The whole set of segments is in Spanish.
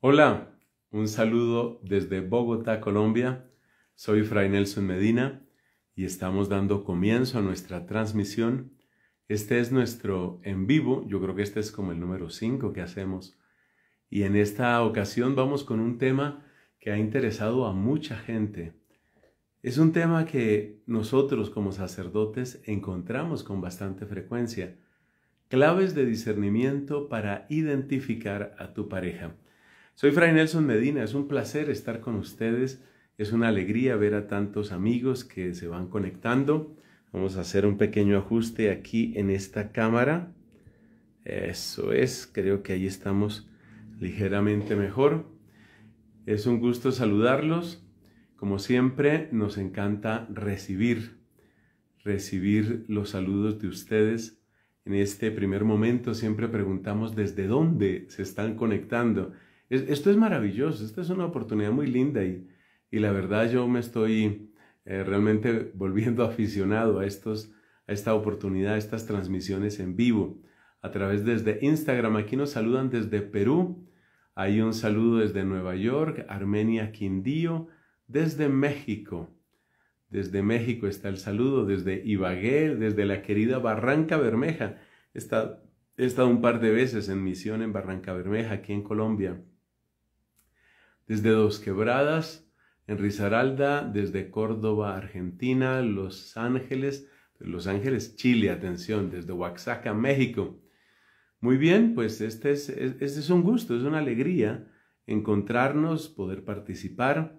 Hola, un saludo desde Bogotá, Colombia. Soy Fray Nelson Medina y estamos dando comienzo a nuestra transmisión. Este es nuestro en vivo, yo creo que este es como el número 5 que hacemos. Y en esta ocasión vamos con un tema que ha interesado a mucha gente. Es un tema que nosotros como sacerdotes encontramos con bastante frecuencia. Claves de discernimiento para identificar a tu pareja. Soy Fray Nelson Medina, es un placer estar con ustedes, es una alegría ver a tantos amigos que se van conectando. Vamos a hacer un pequeño ajuste aquí en esta cámara. Eso es, creo que ahí estamos ligeramente mejor. Es un gusto saludarlos. Como siempre, nos encanta recibir, recibir los saludos de ustedes. En este primer momento siempre preguntamos desde dónde se están conectando esto es maravilloso, esta es una oportunidad muy linda y, la verdad yo me estoy eh, realmente volviendo aficionado a, estos, a esta oportunidad, a estas transmisiones en vivo a través desde Instagram. Aquí nos saludan desde Perú. Hay un saludo desde Nueva York, Armenia, Quindío, desde México. Desde México está el saludo, desde Ibagué, desde la querida Barranca Bermeja. estado, he estado un par de veces en misión en Barranca Bermeja, aquí en Colombia desde Dos Quebradas, en Risaralda, desde Córdoba, Argentina, Los Ángeles, Los Ángeles, Chile, atención, desde Oaxaca, México. Muy bien, pues este es, este un gusto, es una alegría encontrarnos, poder participar.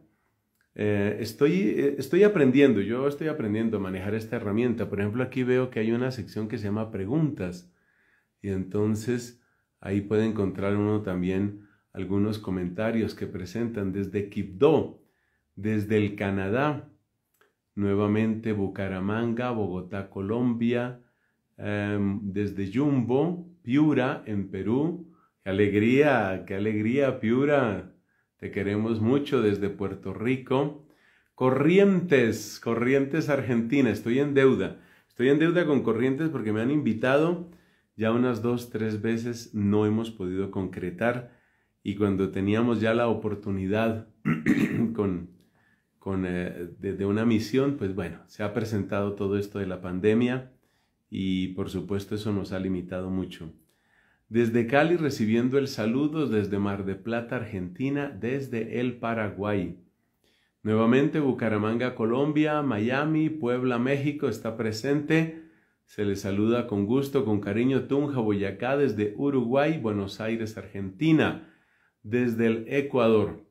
Eh, estoy, eh, estoy aprendiendo, yo estoy aprendiendo a manejar esta herramienta. Por ejemplo, aquí veo que hay una sección que se llama preguntas y entonces ahí puede encontrar uno también algunos comentarios que presentan desde Quibdó, desde el Canadá, nuevamente Bucaramanga, Bogotá, Colombia, em, desde Jumbo, Piura, en Perú. ¡Qué alegría, qué alegría, Piura! Te queremos mucho desde Puerto Rico. Corrientes, Corrientes Argentina, estoy en deuda. Estoy en deuda con Corrientes porque me han invitado ya unas dos, tres veces, no hemos podido concretar y cuando teníamos ya la oportunidad eh, de, una misión, pues bueno, se ha presentado todo esto de la pandemia y por supuesto eso nos ha limitado mucho. Desde Cali recibiendo el saludo desde Mar de Plata, Argentina, desde el Paraguay. Nuevamente Bucaramanga, Colombia, Miami, Puebla, México está presente. Se le saluda con gusto, con cariño Tunja, Boyacá, desde Uruguay, Buenos Aires, Argentina desde el Ecuador.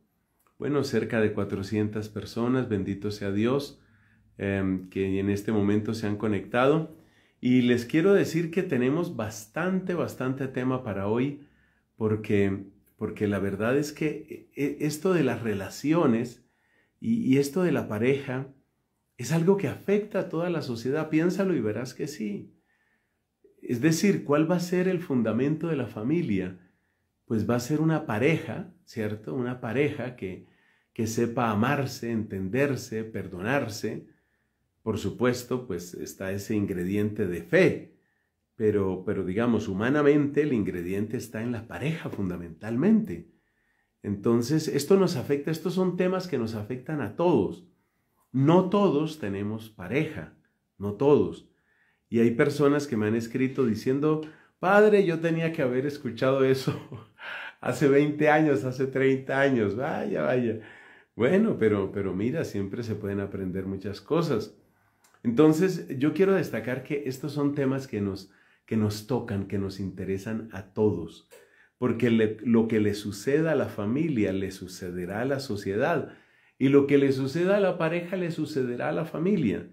Bueno, cerca de 400 personas, bendito sea Dios, em, que en este momento se han conectado. Y les quiero decir que tenemos bastante, bastante tema para hoy, porque, porque la verdad es que e, e, esto de las relaciones y, y esto de la pareja es algo que afecta a toda la sociedad. Piénsalo y verás que sí. Es decir, ¿cuál va a ser el fundamento de la familia? pues va a ser una pareja, ¿cierto? Una pareja que, que sepa amarse, entenderse, perdonarse. Por supuesto, pues está ese ingrediente de fe, pero, pero digamos, humanamente el ingrediente está en la pareja fundamentalmente. Entonces, esto nos afecta, estos son temas que nos afectan a todos. No todos tenemos pareja, no todos. Y hay personas que me han escrito diciendo, Padre, yo tenía que haber escuchado eso hace 20 años, hace 30 años, vaya, vaya. Bueno, pero, pero mira, siempre se pueden aprender muchas cosas. Entonces, yo quiero destacar que estos son temas que nos, que nos tocan, que nos interesan a todos, porque lo que le suceda a la familia le sucederá a la sociedad y lo que le suceda a la pareja le sucederá a la familia.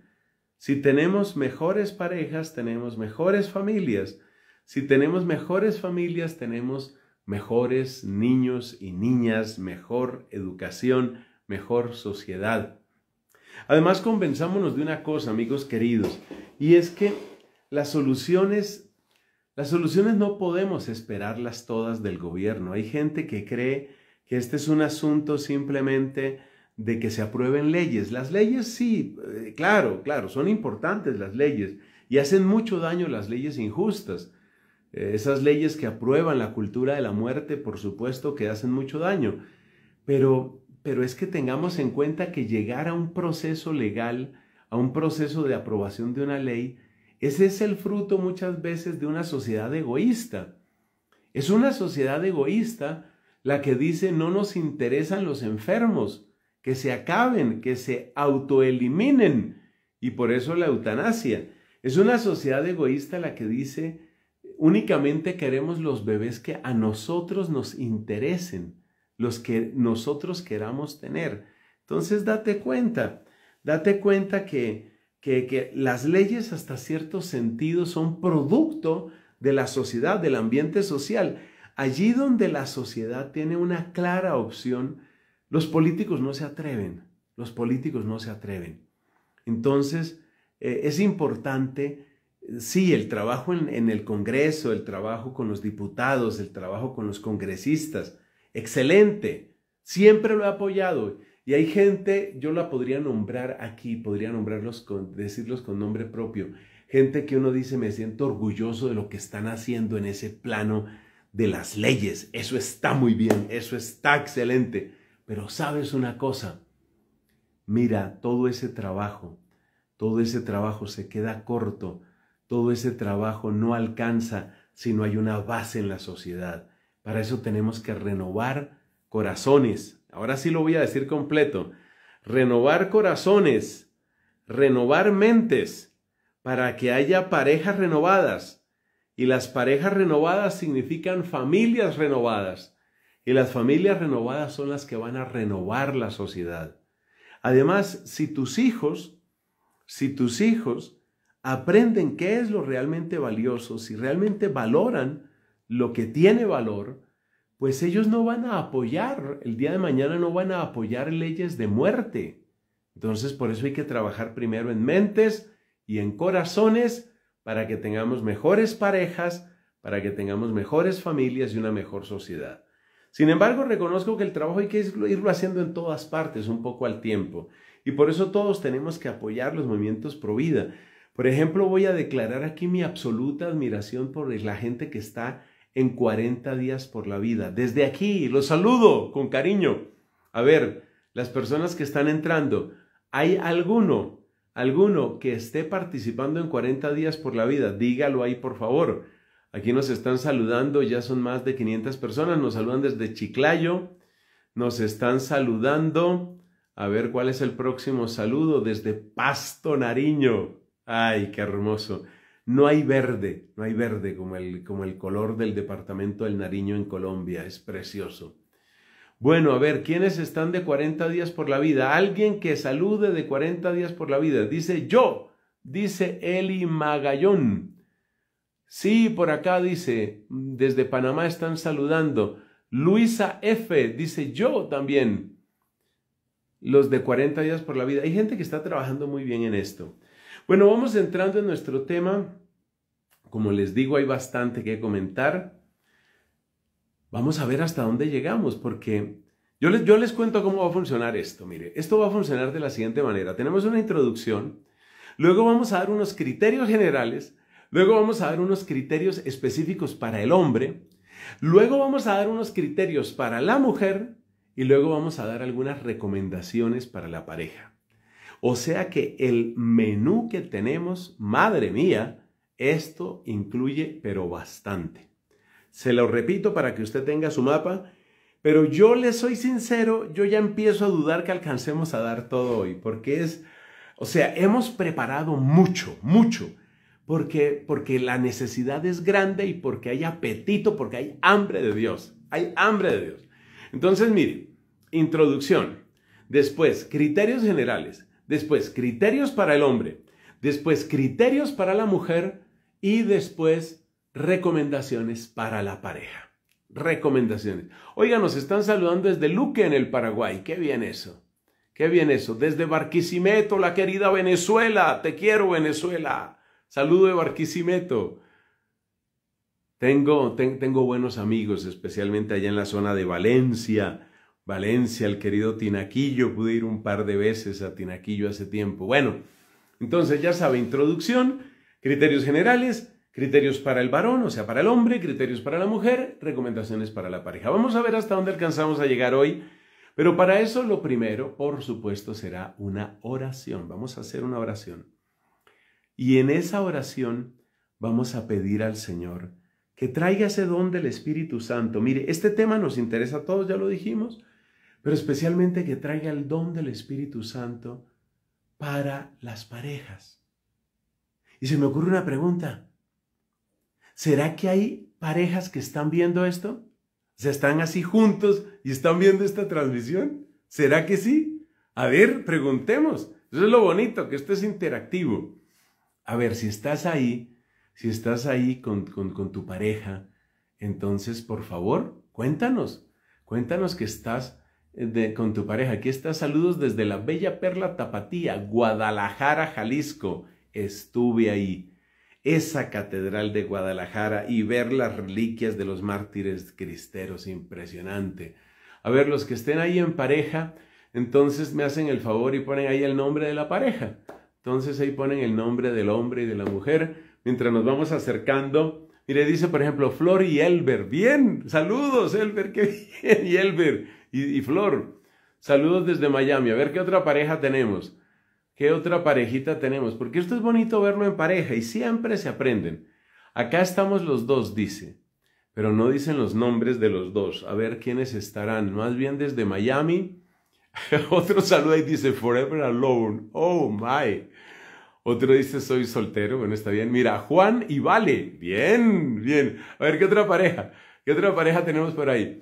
Si tenemos mejores parejas, tenemos mejores familias. Si tenemos mejores familias, tenemos mejores niños y niñas, mejor educación, mejor sociedad. Además, convenzámonos de una cosa, amigos queridos, y es que las soluciones, las soluciones no podemos esperarlas todas del gobierno. Hay gente que cree que este es un asunto simplemente de que se aprueben leyes. Las leyes sí, eh, claro, claro, son importantes las leyes y hacen mucho daño las leyes injustas. Eh, esas leyes que aprueban la cultura de la muerte, por supuesto que hacen mucho daño, pero, pero es que tengamos en cuenta que llegar a un proceso legal, a un proceso de aprobación de una ley, ese es el fruto muchas veces de una sociedad egoísta. Es una sociedad egoísta la que dice no nos interesan los enfermos, que se acaben, que se autoeliminen, y por eso la eutanasia. Es una sociedad egoísta la que dice únicamente queremos los bebés que a nosotros nos interesen, los que nosotros queramos tener. Entonces date cuenta, date cuenta que, que, las leyes hasta cierto sentido son producto de la sociedad, del ambiente social. Allí donde la sociedad tiene una clara opción, los políticos no se atreven, los políticos no se atreven. Entonces, eh, es importante Sí, el trabajo en, el Congreso, el trabajo con los diputados, el trabajo con los congresistas. Excelente. Siempre lo he apoyado. Y hay gente, yo la podría nombrar aquí, podría nombrarlos decirlos con nombre propio. Gente que uno dice, me siento orgulloso de lo que están haciendo en ese plano de las leyes. Eso está muy bien, eso está excelente. Pero sabes una cosa, mira, todo ese trabajo, todo ese trabajo se queda corto todo ese trabajo no alcanza si no hay una base en la sociedad. Para eso tenemos que renovar corazones. Ahora sí lo voy a decir completo. Renovar corazones, renovar mentes, para que haya parejas renovadas. Y las parejas renovadas significan familias renovadas. Y las familias renovadas son las que van a renovar la sociedad. Además, si tus hijos, si tus hijos aprenden qué es lo realmente valioso, si realmente valoran lo que tiene valor, pues ellos no van a apoyar, el día de mañana no van a apoyar leyes de muerte. Entonces por eso hay que trabajar primero en mentes y en corazones para que tengamos mejores parejas, para que tengamos mejores familias y una mejor sociedad. Sin embargo, reconozco que el trabajo hay que irlo haciendo en todas partes, un poco al tiempo. Y por eso todos tenemos que apoyar los movimientos pro vida. Por ejemplo, voy a declarar aquí mi absoluta admiración por la gente que está en 40 días por la vida. Desde aquí, los saludo con cariño. A ver, las personas que están entrando, ¿hay alguno, alguno que esté participando en 40 días por la vida? Dígalo ahí, por favor. Aquí nos están saludando, ya son más de 500 personas, nos saludan desde Chiclayo, nos están saludando. A ver cuál es el próximo saludo desde Pasto Nariño. Ay, qué hermoso. No hay verde, no hay verde como el, como el color del departamento del Nariño en Colombia. Es precioso. Bueno, a ver, ¿quiénes están de 40 días por la vida? Alguien que salude de 40 días por la vida. Dice yo, dice Eli Magallón. Sí, por acá dice, desde Panamá están saludando. Luisa F. dice yo también. Los de 40 días por la vida. Hay gente que está trabajando muy bien en esto. Bueno, vamos entrando en nuestro tema. Como les digo, hay bastante que comentar. Vamos a ver hasta dónde llegamos, porque yo les, yo les cuento cómo va a funcionar esto. Mire, esto va a funcionar de la siguiente manera. Tenemos una introducción, luego vamos a dar unos criterios generales, luego vamos a dar unos criterios específicos para el hombre, luego vamos a dar unos criterios para la mujer y luego vamos a dar algunas recomendaciones para la pareja. O sea que el menú que tenemos, madre mía, esto incluye pero bastante. Se lo repito para que usted tenga su mapa, pero yo le soy sincero, yo ya empiezo a dudar que alcancemos a dar todo hoy, porque es, o sea, hemos preparado mucho, mucho, porque, porque la necesidad es grande y porque hay apetito, porque hay hambre de Dios, hay hambre de Dios. Entonces, mire, introducción, después, criterios generales, después criterios para el hombre, después criterios para la mujer y después recomendaciones para la pareja. Recomendaciones. Oiga, nos están saludando desde Luque en el Paraguay. Qué bien eso. Qué bien eso. Desde Barquisimeto, la querida Venezuela. Te quiero, Venezuela. Saludo de Barquisimeto. Tengo, tengo buenos amigos, especialmente allá en la zona de Valencia, Valencia, el querido Tinaquillo. Pude ir un par de veces a Tinaquillo hace tiempo. Bueno, entonces ya sabe, introducción, criterios generales, criterios para el varón, o sea, para el hombre, criterios para la mujer, recomendaciones para la pareja. Vamos a ver hasta dónde alcanzamos a llegar hoy. Pero para eso lo primero, por supuesto, será una oración. Vamos a hacer una oración. Y en esa oración vamos a pedir al Señor que traiga ese don del Espíritu Santo. Mire, este tema nos interesa a todos, ya lo dijimos, pero especialmente que traiga el don del Espíritu Santo para las parejas. Y se me ocurre una pregunta. ¿Será que hay parejas que están viendo esto? ¿Se están así juntos y están viendo esta transmisión? ¿Será que sí? A ver, preguntemos. Eso es lo bonito, que esto es interactivo. A ver, si estás ahí, si estás ahí con, con tu pareja, entonces, por favor, cuéntanos. Cuéntanos que estás con tu pareja. Aquí está, saludos desde la bella perla tapatía, Guadalajara, Jalisco. Estuve ahí, esa catedral de Guadalajara y ver las reliquias de los mártires cristeros, impresionante. A ver, los que estén ahí en pareja, entonces me hacen el favor y ponen ahí el nombre de la pareja. Entonces ahí ponen el nombre del hombre y de la mujer. Mientras nos vamos acercando, mire, dice por ejemplo, Flor y Elber, bien, saludos Elber, qué bien, y Elber. Y, Flor, saludos desde Miami. A ver qué otra pareja tenemos. ¿Qué otra parejita tenemos? Porque esto es bonito verlo en pareja y siempre se aprenden. Acá estamos los dos, dice. Pero no dicen los nombres de los dos. A ver quiénes estarán. Más bien desde Miami. Otro saluda y dice Forever Alone. Oh my. Otro dice soy soltero. Bueno, está bien. Mira, Juan y Vale. Bien, bien. A ver qué otra pareja. ¿Qué otra pareja tenemos por ahí?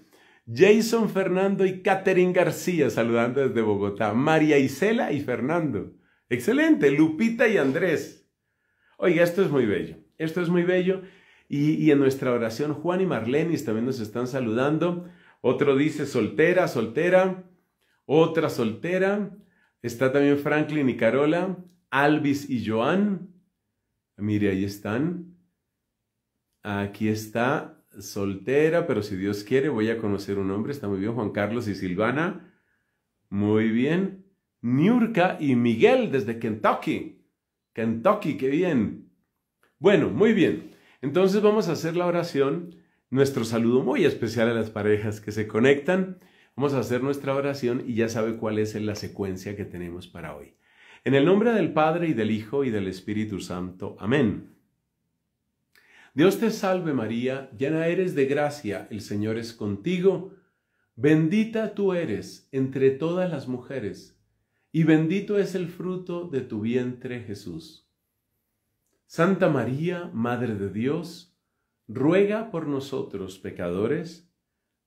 Jason Fernando y Catherine García saludando desde Bogotá. María Isela y Fernando. Excelente. Lupita y Andrés. Oiga, esto es muy bello. Esto es muy bello. Y, en nuestra oración, Juan y Marlenis también nos están saludando. Otro dice soltera, soltera. Otra soltera. Está también Franklin y Carola. Alvis y Joan. Mire, ahí están. Aquí está soltera, pero si Dios quiere voy a conocer un hombre. Está muy bien, Juan Carlos y Silvana. Muy bien. Niurka y Miguel desde Kentucky. Kentucky, qué bien. Bueno, muy bien. Entonces vamos a hacer la oración, nuestro saludo muy especial a las parejas que se conectan. Vamos a hacer nuestra oración y ya sabe cuál es la secuencia que tenemos para hoy. En el nombre del Padre y del Hijo y del Espíritu Santo. Amén. Dios te salve María, llena eres de gracia, el Señor es contigo, bendita tú eres entre todas las mujeres, y bendito es el fruto de tu vientre Jesús. Santa María, Madre de Dios, ruega por nosotros pecadores,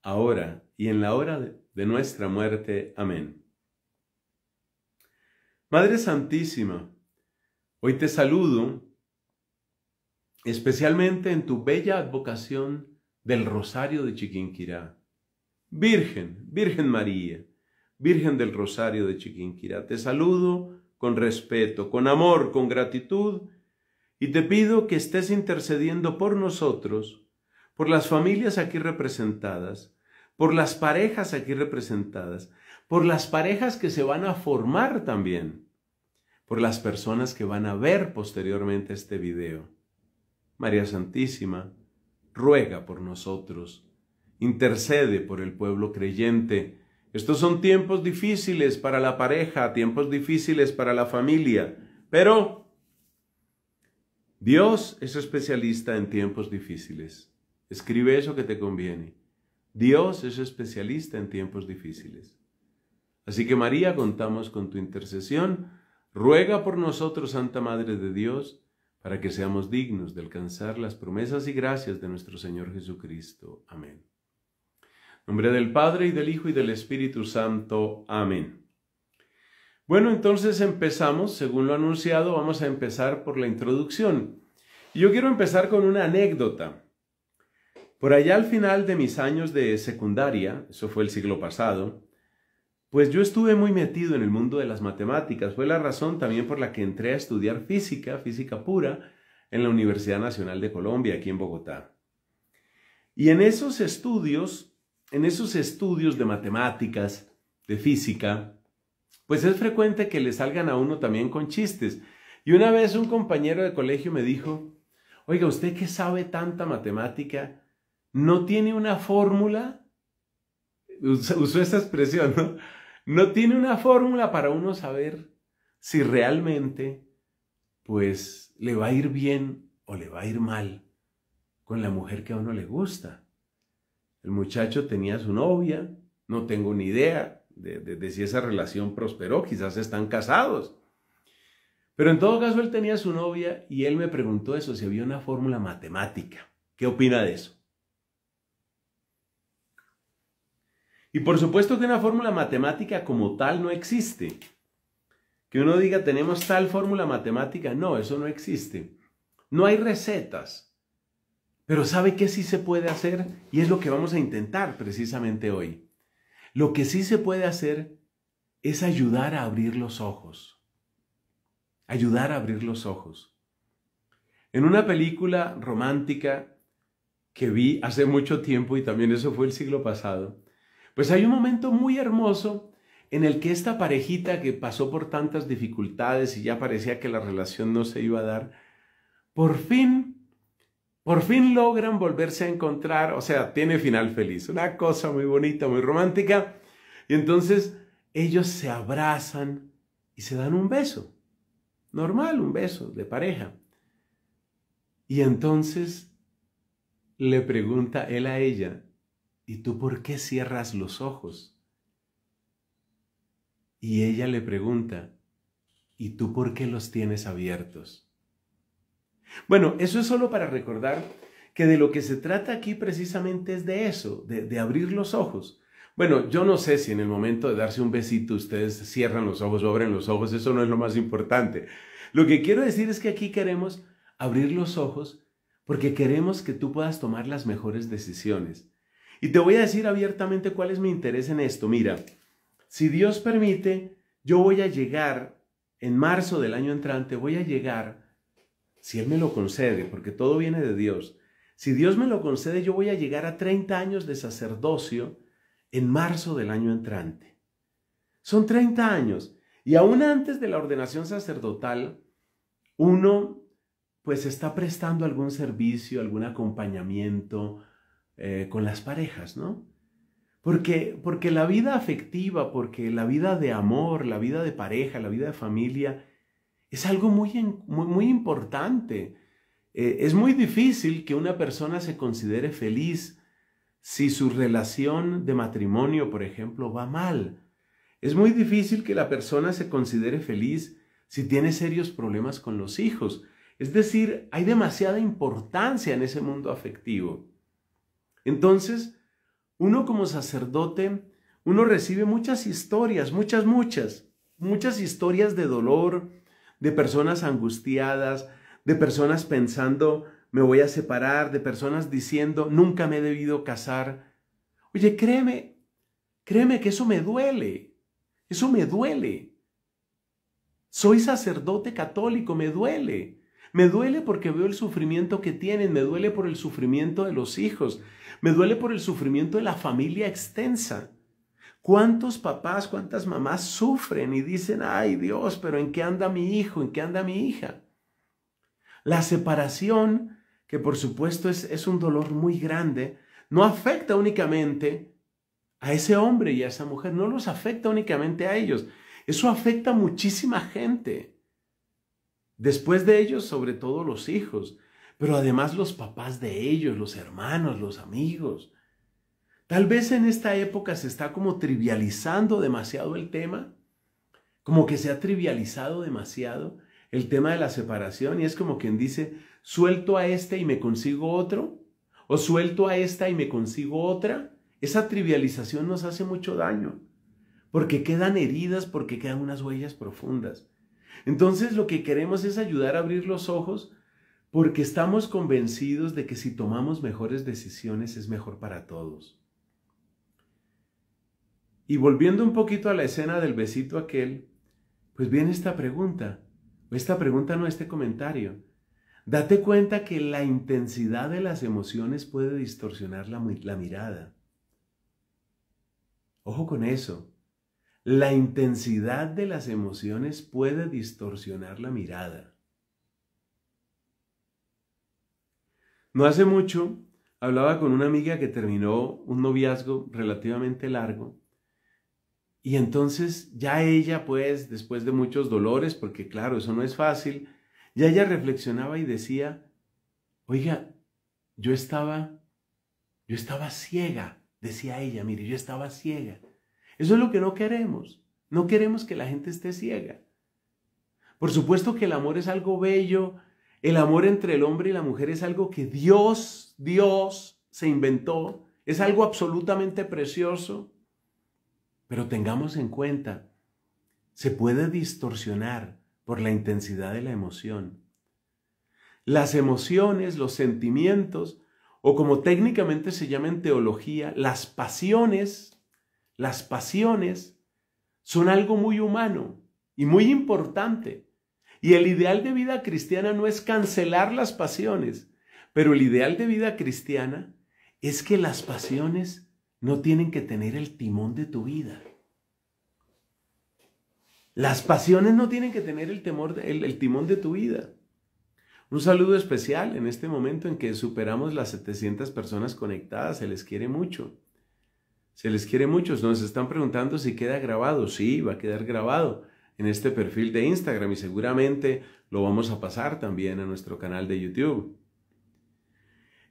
ahora y en la hora de nuestra muerte. Amén. Madre Santísima, hoy te saludo especialmente en tu bella advocación del Rosario de Chiquinquirá. Virgen, Virgen María, Virgen del Rosario de Chiquinquirá, te saludo con respeto, con amor, con gratitud, y te pido que estés intercediendo por nosotros, por las familias aquí representadas, por las parejas aquí representadas, por las parejas que se van a formar también, por las personas que van a ver posteriormente este video. María Santísima, ruega por nosotros, intercede por el pueblo creyente. Estos son tiempos difíciles para la pareja, tiempos difíciles para la familia, pero Dios es especialista en tiempos difíciles. Escribe eso que te conviene. Dios es especialista en tiempos difíciles. Así que María, contamos con tu intercesión. Ruega por nosotros, Santa Madre de Dios, para que seamos dignos de alcanzar las promesas y gracias de nuestro Señor Jesucristo. Amén. nombre del Padre y del Hijo y del Espíritu Santo. Amén. Bueno, entonces empezamos, según lo anunciado, vamos a empezar por la introducción. Y yo quiero empezar con una anécdota. Por allá al final de mis años de secundaria, eso fue el siglo pasado, pues yo estuve muy metido en el mundo de las matemáticas. Fue la razón también por la que entré a estudiar física, física pura, en la Universidad Nacional de Colombia, aquí en Bogotá. Y en esos estudios, en esos estudios de matemáticas, de física, pues es frecuente que le salgan a uno también con chistes. Y una vez un compañero de colegio me dijo, oiga, usted que sabe tanta matemática, ¿no tiene una fórmula? Usó esa expresión, ¿no? no tiene una fórmula para uno saber si realmente, pues, le va a ir bien o le va a ir mal con la mujer que a uno le gusta. El muchacho tenía su novia, no tengo ni idea de, si esa relación prosperó, quizás están casados. Pero en todo caso él tenía su novia y él me preguntó eso, si había una fórmula matemática. ¿Qué opina de eso? Y por supuesto que una fórmula matemática como tal no existe. Que uno diga, tenemos tal fórmula matemática, no, eso no existe. No hay recetas. Pero ¿sabe qué sí se puede hacer? Y es lo que vamos a intentar precisamente hoy. Lo que sí se puede hacer es ayudar a abrir los ojos. Ayudar a abrir los ojos. En una película romántica que vi hace mucho tiempo y también eso fue el siglo pasado, pues hay un momento muy hermoso en el que esta parejita que pasó por tantas dificultades y ya parecía que la relación no se iba a dar, por fin, por fin logran volverse a encontrar, o sea, tiene final feliz, una cosa muy bonita, muy romántica, y entonces ellos se abrazan y se dan un beso, normal, un beso de pareja. Y entonces le pregunta él a ella, ¿y tú por qué cierras los ojos? Y ella le pregunta, ¿y tú por qué los tienes abiertos? Bueno, eso es solo para recordar que de lo que se trata aquí precisamente es de eso, de, abrir los ojos. Bueno, yo no sé si en el momento de darse un besito ustedes cierran los ojos o abren los ojos, eso no es lo más importante. Lo que quiero decir es que aquí queremos abrir los ojos porque queremos que tú puedas tomar las mejores decisiones. Y te voy a decir abiertamente cuál es mi interés en esto. Mira, si Dios permite, yo voy a llegar en marzo del año entrante, voy a llegar, si Él me lo concede, porque todo viene de Dios, si Dios me lo concede, yo voy a llegar a 30 años de sacerdocio en marzo del año entrante. Son 30 años. Y aún antes de la ordenación sacerdotal, uno pues está prestando algún servicio, algún acompañamiento, eh, con las parejas, ¿no? Porque, porque la vida afectiva, porque la vida de amor, la vida de pareja, la vida de familia, es algo muy, muy, importante. Eh, es muy difícil que una persona se considere feliz si su relación de matrimonio, por ejemplo, va mal. Es muy difícil que la persona se considere feliz si tiene serios problemas con los hijos. Es decir, hay demasiada importancia en ese mundo afectivo. Entonces, uno como sacerdote, uno recibe muchas historias, muchas, muchas, muchas historias de dolor, de personas angustiadas, de personas pensando, me voy a separar, de personas diciendo, nunca me he debido casar. Oye, créeme, créeme que eso me duele, eso me duele. Soy sacerdote católico, me duele. Me duele porque veo el sufrimiento que tienen, me duele por el sufrimiento de los hijos, me duele por el sufrimiento de la familia extensa. ¿Cuántos papás, cuántas mamás sufren y dicen, ay Dios, pero ¿en qué anda mi hijo? ¿En qué anda mi hija? La separación, que por supuesto es, un dolor muy grande, no afecta únicamente a ese hombre y a esa mujer, no los afecta únicamente a ellos. Eso afecta a muchísima gente. Después de ellos, sobre todo los hijos pero además los papás de ellos, los hermanos, los amigos. Tal vez en esta época se está como trivializando demasiado el tema, como que se ha trivializado demasiado el tema de la separación y es como quien dice, suelto a este y me consigo otro, o suelto a esta y me consigo otra. Esa trivialización nos hace mucho daño, porque quedan heridas, porque quedan unas huellas profundas. Entonces lo que queremos es ayudar a abrir los ojos porque estamos convencidos de que si tomamos mejores decisiones es mejor para todos. Y volviendo un poquito a la escena del besito aquel, pues viene esta pregunta, esta pregunta no, este comentario. Date cuenta que la intensidad de las emociones puede distorsionar la, la mirada. Ojo con eso. La intensidad de las emociones puede distorsionar la mirada. No hace mucho hablaba con una amiga que terminó un noviazgo relativamente largo y entonces ya ella pues después de muchos dolores, porque claro, eso no es fácil, ya ella reflexionaba y decía, oiga, yo estaba, yo estaba ciega, decía ella, mire, yo estaba ciega. Eso es lo que no queremos. No queremos que la gente esté ciega. Por supuesto que el amor es algo bello el amor entre el hombre y la mujer es algo que Dios, Dios se inventó, es algo absolutamente precioso, pero tengamos en cuenta, se puede distorsionar por la intensidad de la emoción. Las emociones, los sentimientos, o como técnicamente se llama en teología, las pasiones, las pasiones son algo muy humano y muy importante. Y el ideal de vida cristiana no es cancelar las pasiones, pero el ideal de vida cristiana es que las pasiones no tienen que tener el timón de tu vida. Las pasiones no tienen que tener el, temor timón de tu vida. Un saludo especial en este momento en que superamos las 700 personas conectadas. Se les quiere mucho. Se les quiere mucho. Nos están preguntando si queda grabado. Sí, va a quedar grabado en este perfil de Instagram y seguramente lo vamos a pasar también a nuestro canal de YouTube.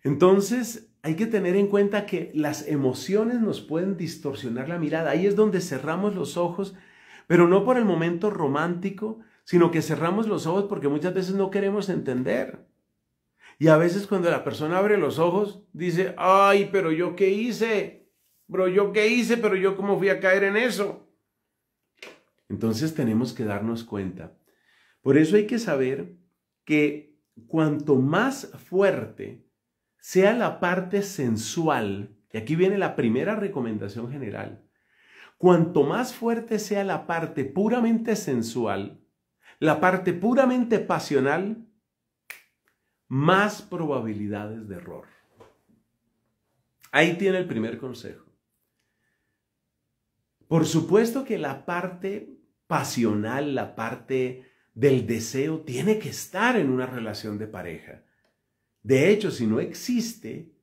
Entonces, hay que tener en cuenta que las emociones nos pueden distorsionar la mirada. Ahí es donde cerramos los ojos, pero no por el momento romántico, sino que cerramos los ojos porque muchas veces no queremos entender. Y a veces cuando la persona abre los ojos, dice, ay, pero yo qué hice, bro, yo qué hice, pero yo cómo fui a caer en eso. Entonces tenemos que darnos cuenta. Por eso hay que saber que cuanto más fuerte sea la parte sensual, y aquí viene la primera recomendación general, cuanto más fuerte sea la parte puramente sensual, la parte puramente pasional, más probabilidades de error. Ahí tiene el primer consejo. Por supuesto que la parte pasional, la parte del deseo, tiene que estar en una relación de pareja. De hecho, si no existe,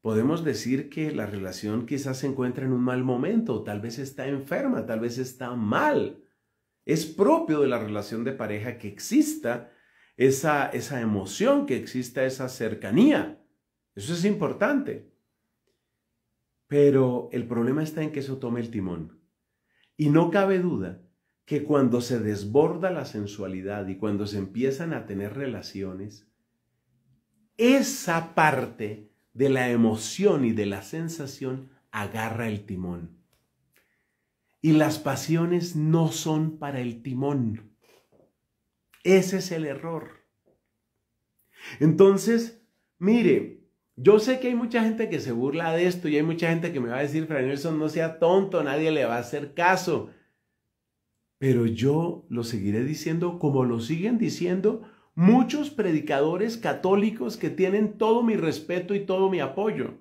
podemos decir que la relación quizás se encuentra en un mal momento, tal vez está enferma, tal vez está mal. Es propio de la relación de pareja que exista esa, esa emoción, que exista esa cercanía. Eso es importante. Pero el problema está en que eso tome el timón. Y no cabe duda que cuando se desborda la sensualidad y cuando se empiezan a tener relaciones, esa parte de la emoción y de la sensación agarra el timón. Y las pasiones no son para el timón. Ese es el error. Entonces, mire, yo sé que hay mucha gente que se burla de esto y hay mucha gente que me va a decir, Fran Nelson, no sea tonto, nadie le va a hacer caso. Pero yo lo seguiré diciendo como lo siguen diciendo muchos predicadores católicos que tienen todo mi respeto y todo mi apoyo.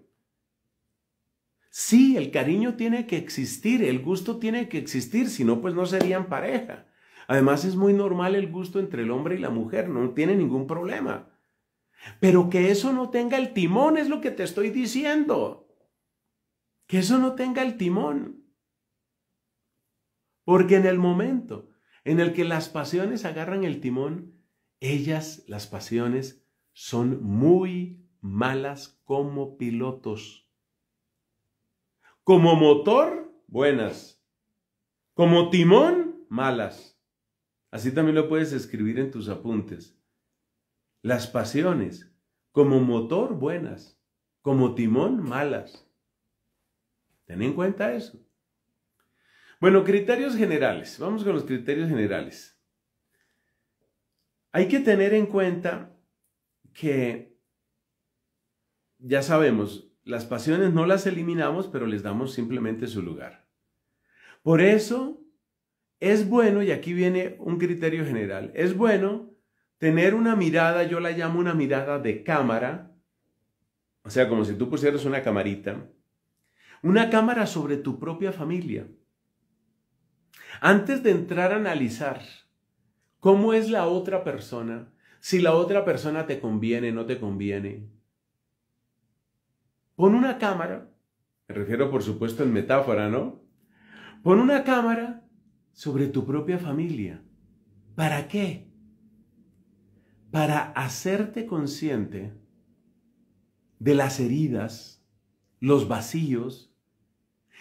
Sí, el cariño tiene que existir, el gusto tiene que existir, si no, pues no serían pareja. Además, es muy normal el gusto entre el hombre y la mujer, no tiene ningún problema. Pero que eso no tenga el timón es lo que te estoy diciendo. Que eso no tenga el timón. Porque en el momento en el que las pasiones agarran el timón, ellas, las pasiones, son muy malas como pilotos. Como motor, buenas. Como timón, malas. Así también lo puedes escribir en tus apuntes. Las pasiones, como motor, buenas. Como timón, malas. Ten en cuenta eso. Bueno, criterios generales. Vamos con los criterios generales. Hay que tener en cuenta que, ya sabemos, las pasiones no las eliminamos, pero les damos simplemente su lugar. Por eso es bueno, y aquí viene un criterio general, es bueno tener una mirada, yo la llamo una mirada de cámara, o sea, como si tú pusieras una camarita, una cámara sobre tu propia familia. Antes de entrar a analizar cómo es la otra persona, si la otra persona te conviene, no te conviene, pon una cámara, me refiero por supuesto en metáfora, ¿no? Pon una cámara sobre tu propia familia. ¿Para qué? Para hacerte consciente de las heridas, los vacíos,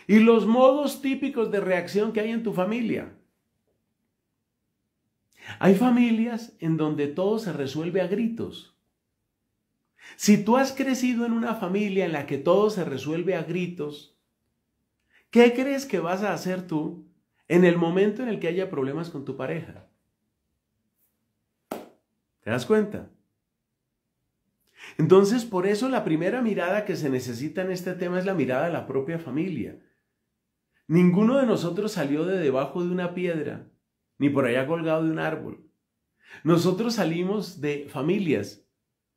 y los modos típicos de reacción que hay en tu familia. Hay familias en donde todo se resuelve a gritos. Si tú has crecido en una familia en la que todo se resuelve a gritos, ¿qué crees que vas a hacer tú en el momento en el que haya problemas con tu pareja? ¿Te das cuenta? Entonces, por eso la primera mirada que se necesita en este tema es la mirada de la propia familia Ninguno de nosotros salió de debajo de una piedra, ni por allá colgado de un árbol. Nosotros salimos de familias,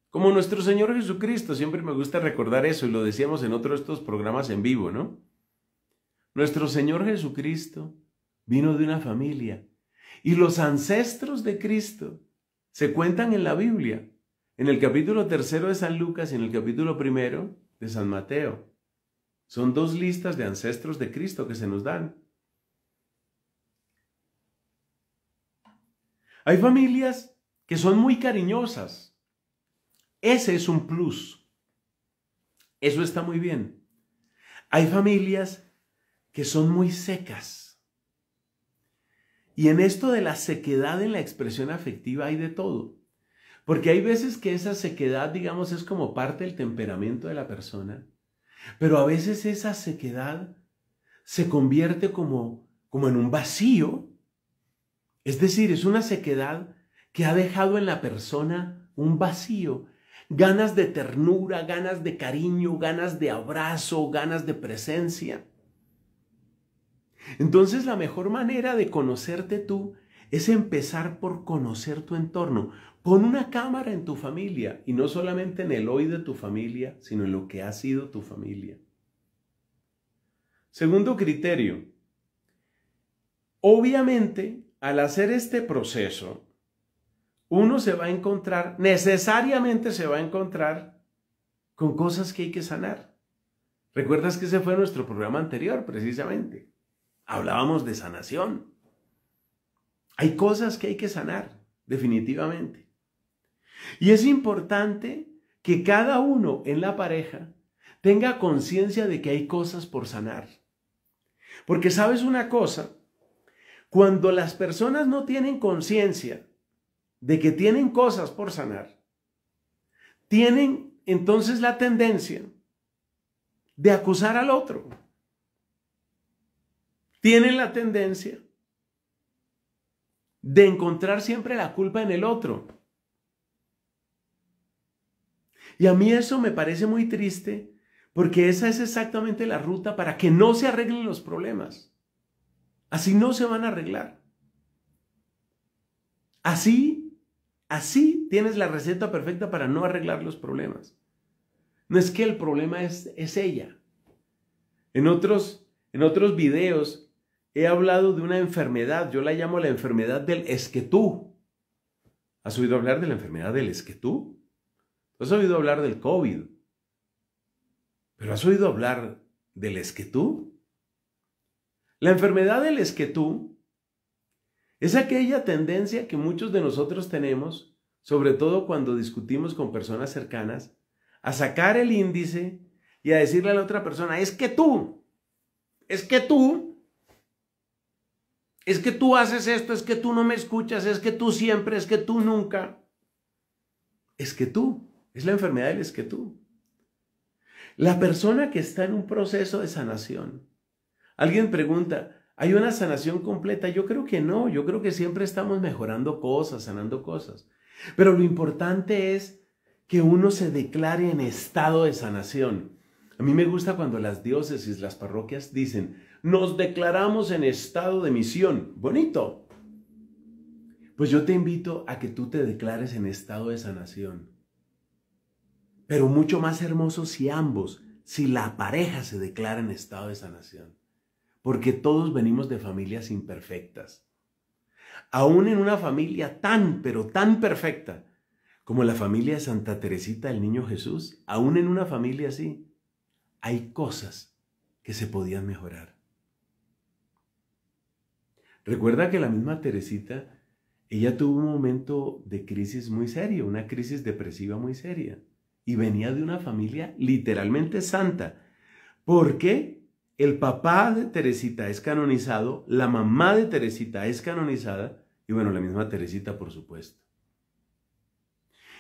como nuestro Señor Jesucristo. Siempre me gusta recordar eso y lo decíamos en otro de estos programas en vivo, ¿no? Nuestro Señor Jesucristo vino de una familia y los ancestros de Cristo se cuentan en la Biblia, en el capítulo tercero de San Lucas y en el capítulo primero de San Mateo. Son dos listas de ancestros de Cristo que se nos dan. Hay familias que son muy cariñosas. Ese es un plus. Eso está muy bien. Hay familias que son muy secas. Y en esto de la sequedad en la expresión afectiva hay de todo. Porque hay veces que esa sequedad, digamos, es como parte del temperamento de la persona. Pero a veces esa sequedad se convierte como, como en un vacío. Es decir, es una sequedad que ha dejado en la persona un vacío. Ganas de ternura, ganas de cariño, ganas de abrazo, ganas de presencia. Entonces la mejor manera de conocerte tú es empezar por conocer tu entorno, con una cámara en tu familia y no solamente en el hoy de tu familia, sino en lo que ha sido tu familia. Segundo criterio, obviamente al hacer este proceso, uno se va a encontrar, necesariamente se va a encontrar con cosas que hay que sanar. ¿Recuerdas que ese fue nuestro programa anterior precisamente? Hablábamos de sanación. Hay cosas que hay que sanar, definitivamente. Y es importante que cada uno en la pareja tenga conciencia de que hay cosas por sanar. Porque sabes una cosa, cuando las personas no tienen conciencia de que tienen cosas por sanar, tienen entonces la tendencia de acusar al otro. Tienen la tendencia de encontrar siempre la culpa en el otro. Y a mí eso me parece muy triste porque esa es exactamente la ruta para que no se arreglen los problemas. Así no se van a arreglar. Así, así tienes la receta perfecta para no arreglar los problemas. No es que el problema es, ella. En otros, en otros videos he hablado de una enfermedad, yo la llamo la enfermedad del esquetú. ¿Has oído hablar de la enfermedad del esquetú? ¿Has oído hablar del COVID? ¿Pero has oído hablar del esquetú? La enfermedad del esquetú es aquella tendencia que muchos de nosotros tenemos, sobre todo cuando discutimos con personas cercanas, a sacar el índice y a decirle a la otra persona, es que tú, es que tú, es que tú haces esto, es que tú no me escuchas, es que tú siempre, es que tú nunca. Es que tú, es la enfermedad del es que tú. La persona que está en un proceso de sanación. Alguien pregunta, ¿hay una sanación completa? Yo creo que no, yo creo que siempre estamos mejorando cosas, sanando cosas. Pero lo importante es que uno se declare en estado de sanación. A mí me gusta cuando las diócesis, las parroquias dicen, nos declaramos en estado de misión. Bonito. Pues yo te invito a que tú te declares en estado de sanación. Pero mucho más hermoso si ambos, si la pareja se declara en estado de sanación. Porque todos venimos de familias imperfectas. Aún en una familia tan, pero tan perfecta como la familia de Santa Teresita del Niño Jesús, aún en una familia así, hay cosas que se podían mejorar. Recuerda que la misma Teresita, ella tuvo un momento de crisis muy serio, una crisis depresiva muy seria, y venía de una familia literalmente santa, porque el papá de Teresita es canonizado, la mamá de Teresita es canonizada, y bueno, la misma Teresita, por supuesto.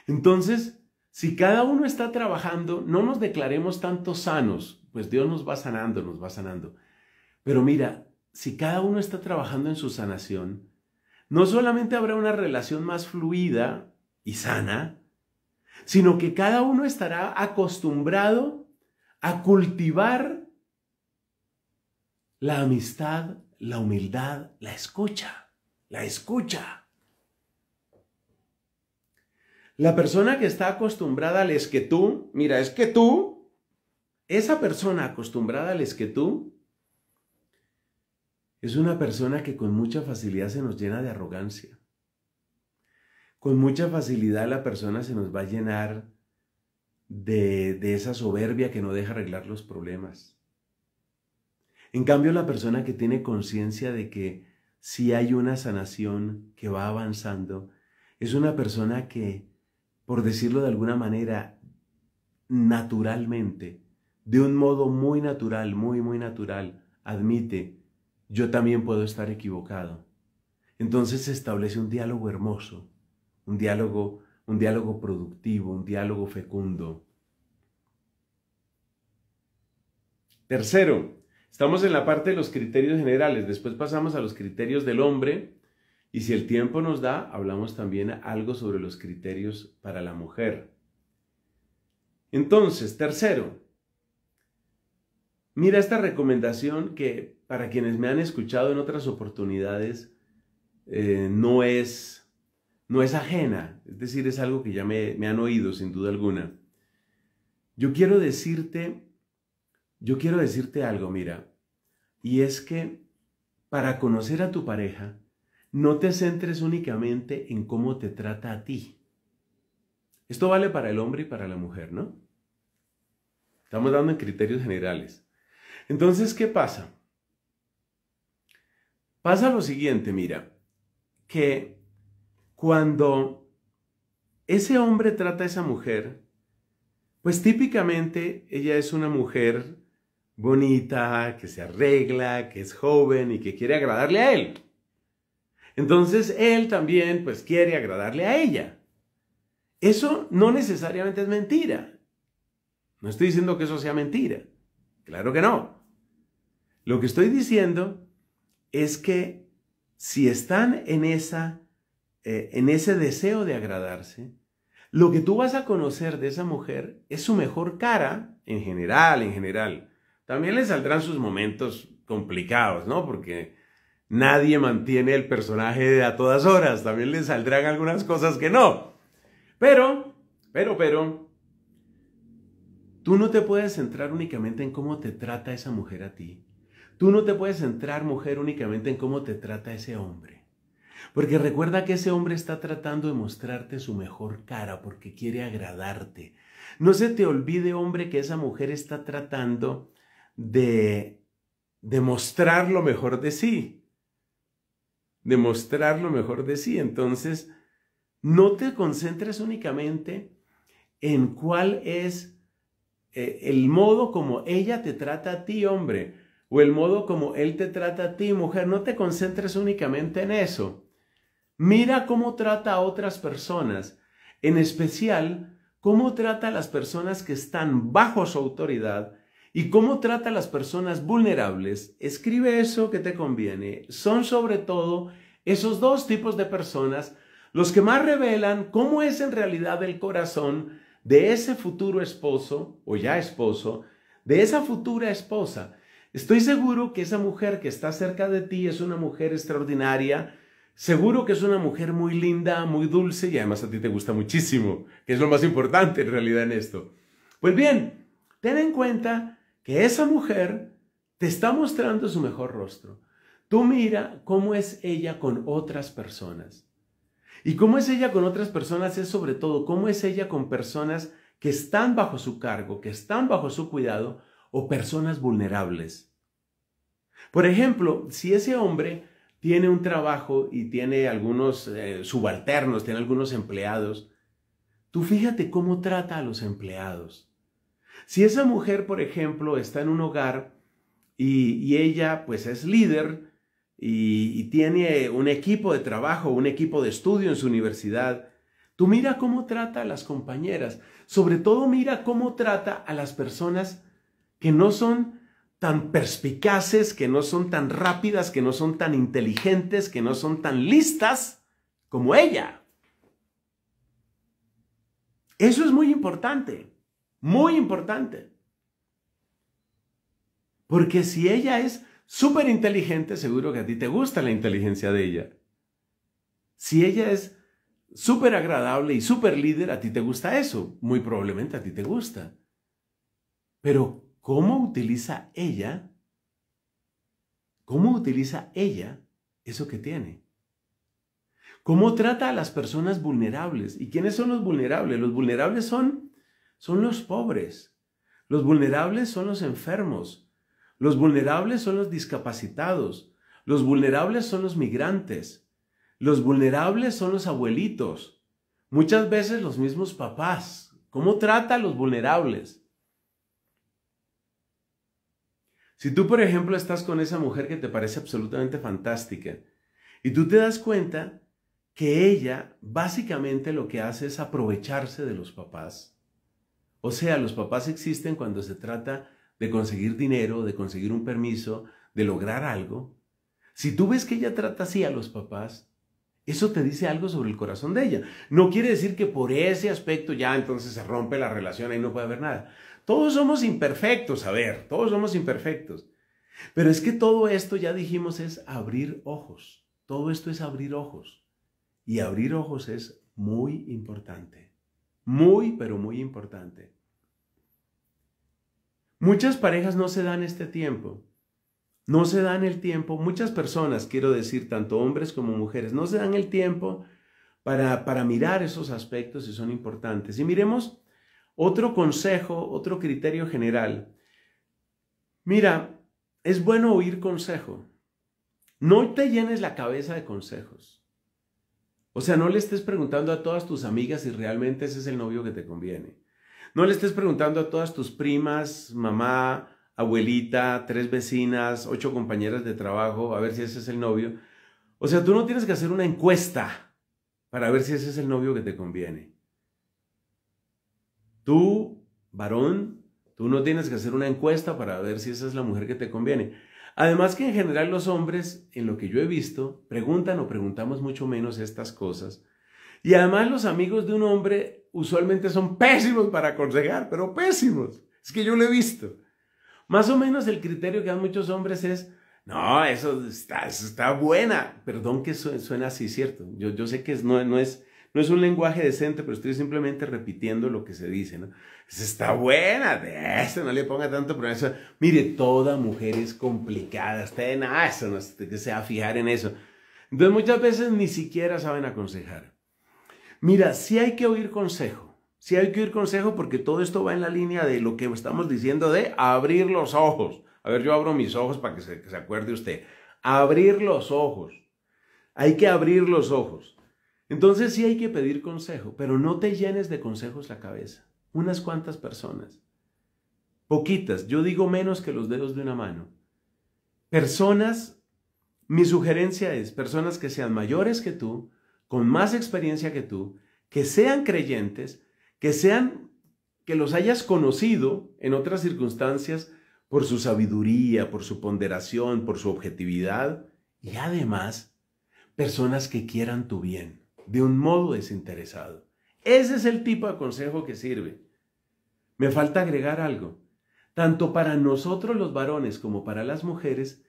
Entonces, si cada uno está trabajando, no nos declaremos tanto sanos, pues Dios nos va sanando, nos va sanando. Pero mira, si cada uno está trabajando en su sanación, no solamente habrá una relación más fluida y sana, sino que cada uno estará acostumbrado a cultivar la amistad, la humildad, la escucha, la escucha. La persona que está acostumbrada al es que tú, mira, es que tú, esa persona acostumbrada al es que tú, es una persona que con mucha facilidad se nos llena de arrogancia. Con mucha facilidad la persona se nos va a llenar de, de, esa soberbia que no deja arreglar los problemas. En cambio, la persona que tiene conciencia de que si hay una sanación que va avanzando, es una persona que, por decirlo de alguna manera, naturalmente, de un modo muy natural, muy, muy natural, admite yo también puedo estar equivocado. Entonces se establece un diálogo hermoso, un diálogo, un diálogo productivo, un diálogo fecundo. Tercero, estamos en la parte de los criterios generales, después pasamos a los criterios del hombre y si el tiempo nos da, hablamos también algo sobre los criterios para la mujer. Entonces, tercero, Mira esta recomendación que para quienes me han escuchado en otras oportunidades eh, no, es, no es ajena, es decir, es algo que ya me, me han oído sin duda alguna. Yo quiero decirte, yo quiero decirte algo, mira, y es que para conocer a tu pareja, no te centres únicamente en cómo te trata a ti. Esto vale para el hombre y para la mujer, ¿no? Estamos dando en criterios generales. Entonces, ¿qué pasa? Pasa lo siguiente, mira, que cuando ese hombre trata a esa mujer, pues típicamente ella es una mujer bonita, que se arregla, que es joven y que quiere agradarle a él. Entonces él también pues quiere agradarle a ella. Eso no necesariamente es mentira. No estoy diciendo que eso sea mentira. Claro que no. Lo que estoy diciendo es que si están en, esa, eh, en ese deseo de agradarse, lo que tú vas a conocer de esa mujer es su mejor cara en general, en general. También le saldrán sus momentos complicados, ¿no? Porque nadie mantiene el personaje a todas horas. También le saldrán algunas cosas que no. Pero, pero, pero, tú no te puedes centrar únicamente en cómo te trata esa mujer a ti, Tú no te puedes centrar, mujer, únicamente en cómo te trata ese hombre. Porque recuerda que ese hombre está tratando de mostrarte su mejor cara porque quiere agradarte. No se te olvide, hombre, que esa mujer está tratando de, demostrar mostrar lo mejor de sí. De mostrar lo mejor de sí. Entonces, no te concentres únicamente en cuál es eh, el modo como ella te trata a ti, hombre o el modo como Él te trata a ti, mujer, no te concentres únicamente en eso. Mira cómo trata a otras personas, en especial cómo trata a las personas que están bajo su autoridad y cómo trata a las personas vulnerables. Escribe eso que te conviene. Son sobre todo esos dos tipos de personas los que más revelan cómo es en realidad el corazón de ese futuro esposo o ya esposo, de esa futura esposa. Estoy seguro que esa mujer que está cerca de ti es una mujer extraordinaria, seguro que es una mujer muy linda, muy dulce y además a ti te gusta muchísimo, que es lo más importante en realidad en esto. Pues bien, ten en cuenta que esa mujer te está mostrando su mejor rostro. Tú mira cómo es ella con otras personas. Y cómo es ella con otras personas es sobre todo cómo es ella con personas que están bajo su cargo, que están bajo su cuidado, o personas vulnerables. Por ejemplo, si ese hombre tiene un trabajo y tiene algunos eh, subalternos, tiene algunos empleados, tú fíjate cómo trata a los empleados. Si esa mujer, por ejemplo, está en un hogar y, ella pues es líder y, tiene un equipo de trabajo, un equipo de estudio en su universidad, tú mira cómo trata a las compañeras, sobre todo mira cómo trata a las personas que no son tan perspicaces, que no son tan rápidas, que no son tan inteligentes, que no son tan listas como ella. Eso es muy importante, muy importante. Porque si ella es súper inteligente, seguro que a ti te gusta la inteligencia de ella. Si ella es súper agradable y súper líder, a ti te gusta eso. Muy probablemente a ti te gusta. Pero ¿Cómo utiliza ella? ¿Cómo utiliza ella eso que tiene? ¿Cómo trata a las personas vulnerables? ¿Y quiénes son los vulnerables? Los vulnerables son, son los pobres. Los vulnerables son los enfermos. Los vulnerables son los discapacitados. Los vulnerables son los migrantes. Los vulnerables son los abuelitos. Muchas veces los mismos papás. ¿Cómo trata a los vulnerables? Si tú, por ejemplo, estás con esa mujer que te parece absolutamente fantástica y tú te das cuenta que ella básicamente lo que hace es aprovecharse de los papás. O sea, los papás existen cuando se trata de conseguir dinero, de conseguir un permiso, de lograr algo. Si tú ves que ella trata así a los papás, eso te dice algo sobre el corazón de ella. No quiere decir que por ese aspecto ya entonces se rompe la relación y no puede haber nada. Todos somos imperfectos, a ver, todos somos imperfectos. Pero es que todo esto, ya dijimos, es abrir ojos. Todo esto es abrir ojos. Y abrir ojos es muy importante. Muy, pero muy importante. Muchas parejas no se dan este tiempo. No se dan el tiempo, muchas personas, quiero decir, tanto hombres como mujeres, no se dan el tiempo para, para mirar esos aspectos y son importantes. Y miremos otro consejo, otro criterio general. Mira, es bueno oír consejo. No te llenes la cabeza de consejos. O sea, no le estés preguntando a todas tus amigas si realmente ese es el novio que te conviene. No le estés preguntando a todas tus primas, mamá, abuelita, tres vecinas, ocho compañeras de trabajo, a ver si ese es el novio. O sea, tú no tienes que hacer una encuesta para ver si ese es el novio que te conviene. Tú, varón, tú no tienes que hacer una encuesta para ver si esa es la mujer que te conviene. Además que en general los hombres, en lo que yo he visto, preguntan o preguntamos mucho menos estas cosas. Y además los amigos de un hombre usualmente son pésimos para aconsejar, pero pésimos. Es que yo lo he visto. Más o menos el criterio que dan muchos hombres es, no, eso está, buena. Perdón que suena, así, ¿cierto? Yo, yo sé que no, no es no es un lenguaje decente, pero estoy simplemente repitiendo lo que se dice, está buena, de eso no le ponga tanto problema. Eso, mire, toda mujer es complicada, está en eso, no se a fijar en eso. Entonces muchas veces ni siquiera saben aconsejar. Mira, sí hay que oír consejo, sí hay que oír consejo porque todo esto va en la línea de lo que estamos diciendo de abrir los ojos. A ver, yo abro mis ojos para que se acuerde usted. Abrir los ojos. Hay que abrir los ojos. Entonces sí hay que pedir consejo, pero no te llenes de consejos la cabeza. Unas cuantas personas. Poquitas, yo digo menos que los dedos de una mano. Personas, mi sugerencia es, personas que sean mayores que tú, con más experiencia que tú, que sean creyentes, que sean, que los hayas conocido en otras circunstancias por su sabiduría, por su ponderación, por su objetividad y además personas que quieran tu bien de un modo desinteresado. Ese es el tipo de consejo que sirve. Me falta agregar algo. Tanto para nosotros los varones como para las mujeres,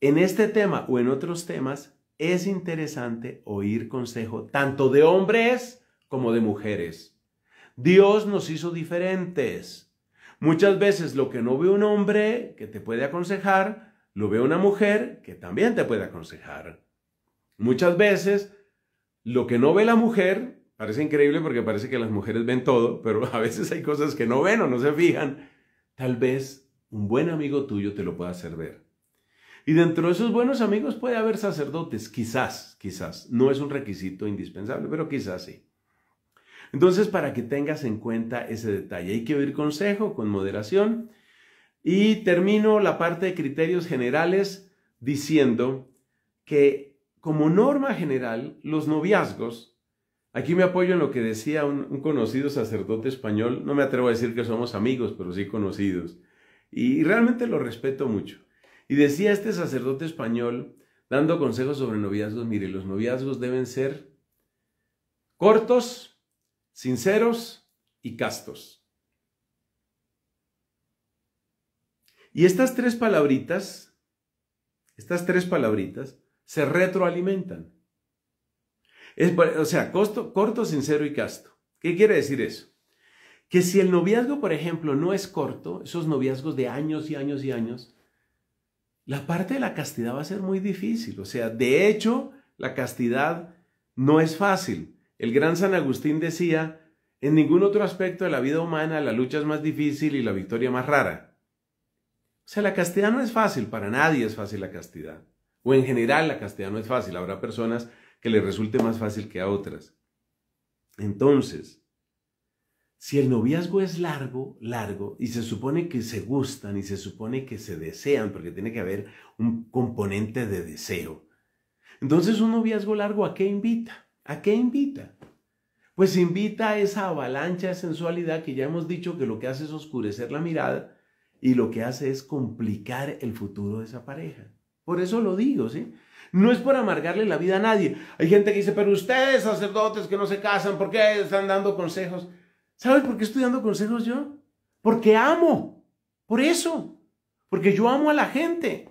en este tema o en otros temas, es interesante oír consejo tanto de hombres como de mujeres. Dios nos hizo diferentes. Muchas veces lo que no ve un hombre que te puede aconsejar, lo ve una mujer que también te puede aconsejar. Muchas veces lo que no ve la mujer, parece increíble porque parece que las mujeres ven todo, pero a veces hay cosas que no ven o no se fijan. Tal vez un buen amigo tuyo te lo pueda hacer ver. Y dentro de esos buenos amigos puede haber sacerdotes, quizás, quizás. No es un requisito indispensable, pero quizás sí. Entonces, para que tengas en cuenta ese detalle, hay que oír consejo con moderación. Y termino la parte de criterios generales diciendo que como norma general, los noviazgos, aquí me apoyo en lo que decía un, conocido sacerdote español, no me atrevo a decir que somos amigos, pero sí conocidos, y, y realmente lo respeto mucho. Y decía este sacerdote español, dando consejos sobre noviazgos, mire, los noviazgos deben ser cortos, sinceros y castos. Y estas tres palabritas, estas tres palabritas, se retroalimentan. Es, o sea, corto, sincero y casto. ¿Qué quiere decir eso? Que si el noviazgo, por ejemplo, no es corto, esos noviazgos de años y años y años, la parte de la castidad va a ser muy difícil. O sea, de hecho, la castidad no es fácil. El gran San Agustín decía, en ningún otro aspecto de la vida humana la lucha es más difícil y la victoria más rara. O sea, la castidad no es fácil, para nadie es fácil la castidad. O en general la castellano es fácil, habrá personas que les resulte más fácil que a otras. Entonces, si el noviazgo es largo, largo, y se supone que se gustan y se supone que se desean, porque tiene que haber un componente de deseo, entonces un noviazgo largo a qué invita? ¿A qué invita? Pues invita a esa avalancha de sensualidad que ya hemos dicho que lo que hace es oscurecer la mirada y lo que hace es complicar el futuro de esa pareja. Por eso lo digo, ¿sí? No es por amargarle la vida a nadie. Hay gente que dice, pero ustedes, sacerdotes que no se casan, ¿por qué están dando consejos? ¿Sabes por qué estoy dando consejos yo? Porque amo. Por eso. Porque yo amo a la gente.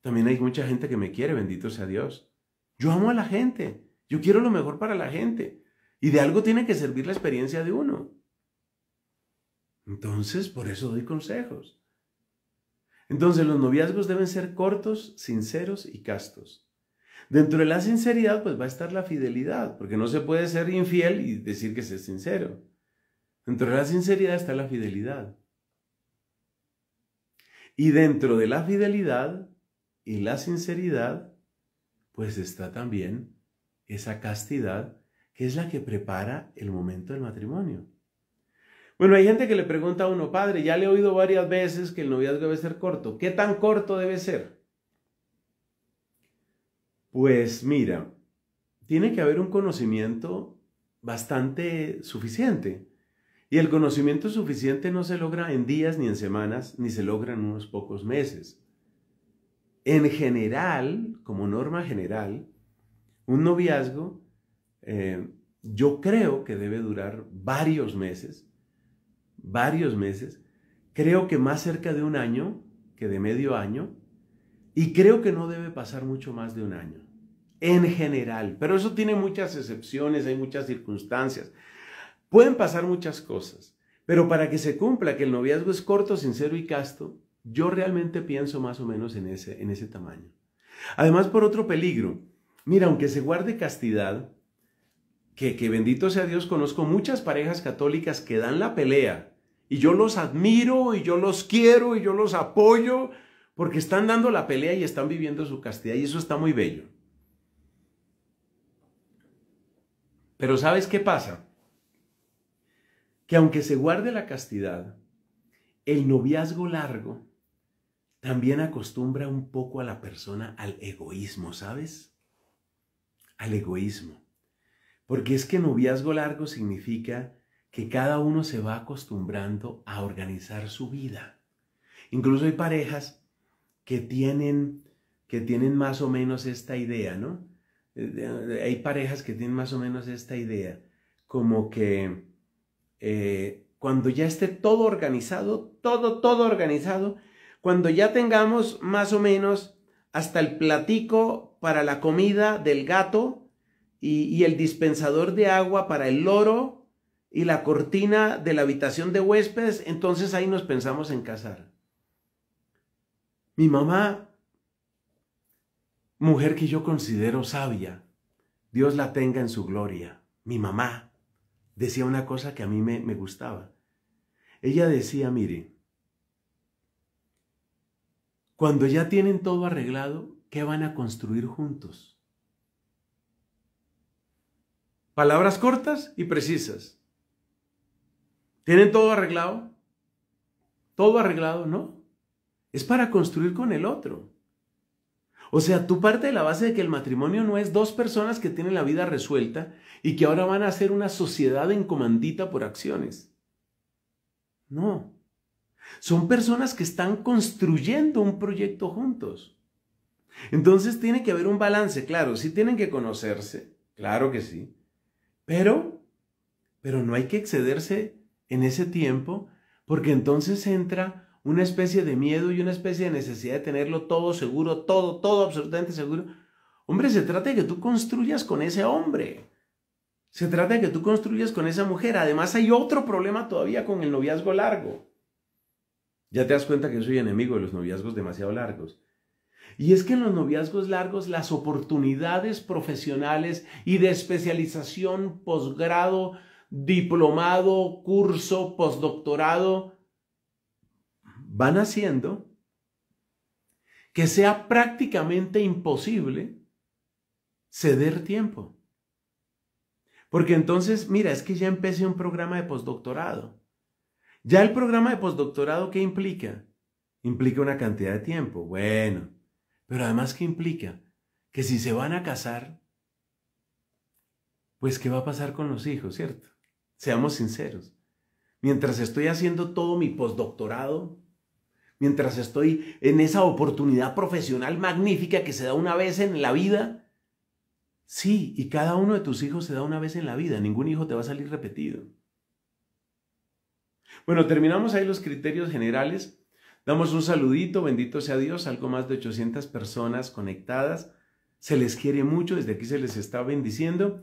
También hay mucha gente que me quiere, bendito sea Dios. Yo amo a la gente. Yo quiero lo mejor para la gente. Y de algo tiene que servir la experiencia de uno. Entonces, por eso doy consejos. Entonces los noviazgos deben ser cortos, sinceros y castos. Dentro de la sinceridad pues va a estar la fidelidad, porque no se puede ser infiel y decir que se es sincero. Dentro de la sinceridad está la fidelidad. Y dentro de la fidelidad y la sinceridad pues está también esa castidad que es la que prepara el momento del matrimonio. Bueno, hay gente que le pregunta a uno, padre, ya le he oído varias veces que el noviazgo debe ser corto. ¿Qué tan corto debe ser? Pues mira, tiene que haber un conocimiento bastante suficiente. Y el conocimiento suficiente no se logra en días ni en semanas, ni se logra en unos pocos meses. En general, como norma general, un noviazgo eh, yo creo que debe durar varios meses varios meses, creo que más cerca de un año que de medio año, y creo que no debe pasar mucho más de un año, en general, pero eso tiene muchas excepciones, hay muchas circunstancias, pueden pasar muchas cosas, pero para que se cumpla que el noviazgo es corto, sincero y casto, yo realmente pienso más o menos en ese, en ese tamaño. Además, por otro peligro, mira, aunque se guarde castidad, que, bendito sea Dios, conozco muchas parejas católicas que dan la pelea y yo los admiro y yo los quiero y yo los apoyo porque están dando la pelea y están viviendo su castidad y eso está muy bello. Pero ¿sabes qué pasa? Que aunque se guarde la castidad, el noviazgo largo también acostumbra un poco a la persona al egoísmo, ¿sabes? Al egoísmo. Porque es que noviazgo largo significa que cada uno se va acostumbrando a organizar su vida. Incluso hay parejas que tienen, que tienen más o menos esta idea, ¿no? Eh, eh, hay parejas que tienen más o menos esta idea, como que eh, cuando ya esté todo organizado, todo, todo organizado, cuando ya tengamos más o menos hasta el platico para la comida del gato, y, el dispensador de agua para el loro y la cortina de la habitación de huéspedes, entonces ahí nos pensamos en casar. Mi mamá, mujer que yo considero sabia, Dios la tenga en su gloria. Mi mamá decía una cosa que a mí me, me gustaba. Ella decía, mire, cuando ya tienen todo arreglado, ¿qué van a construir juntos? Palabras cortas y precisas. ¿Tienen todo arreglado? Todo arreglado, ¿no? Es para construir con el otro. O sea, tú parte de la base de que el matrimonio no es dos personas que tienen la vida resuelta y que ahora van a ser una sociedad en comandita por acciones. No. Son personas que están construyendo un proyecto juntos. Entonces tiene que haber un balance, claro, sí tienen que conocerse, claro que sí, pero, pero no hay que excederse en ese tiempo, porque entonces entra una especie de miedo y una especie de necesidad de tenerlo todo seguro, todo, todo absolutamente seguro. Hombre, se trata de que tú construyas con ese hombre. Se trata de que tú construyas con esa mujer. Además, hay otro problema todavía con el noviazgo largo. Ya te das cuenta que soy enemigo de los noviazgos demasiado largos. Y es que en los noviazgos largos las oportunidades profesionales y de especialización, posgrado, diplomado, curso, postdoctorado, van haciendo que sea prácticamente imposible ceder tiempo. Porque entonces, mira, es que ya empecé un programa de postdoctorado. Ya el programa de postdoctorado, ¿qué implica? Implica una cantidad de tiempo. Bueno, pero además, ¿qué implica? Que si se van a casar, pues ¿qué va a pasar con los hijos, cierto? Seamos sinceros. Mientras estoy haciendo todo mi postdoctorado, mientras estoy en esa oportunidad profesional magnífica que se da una vez en la vida, sí, y cada uno de tus hijos se da una vez en la vida, ningún hijo te va a salir repetido. Bueno, terminamos ahí los criterios generales Damos un saludito, bendito sea Dios, algo más de 800 personas conectadas. Se les quiere mucho, desde aquí se les está bendiciendo.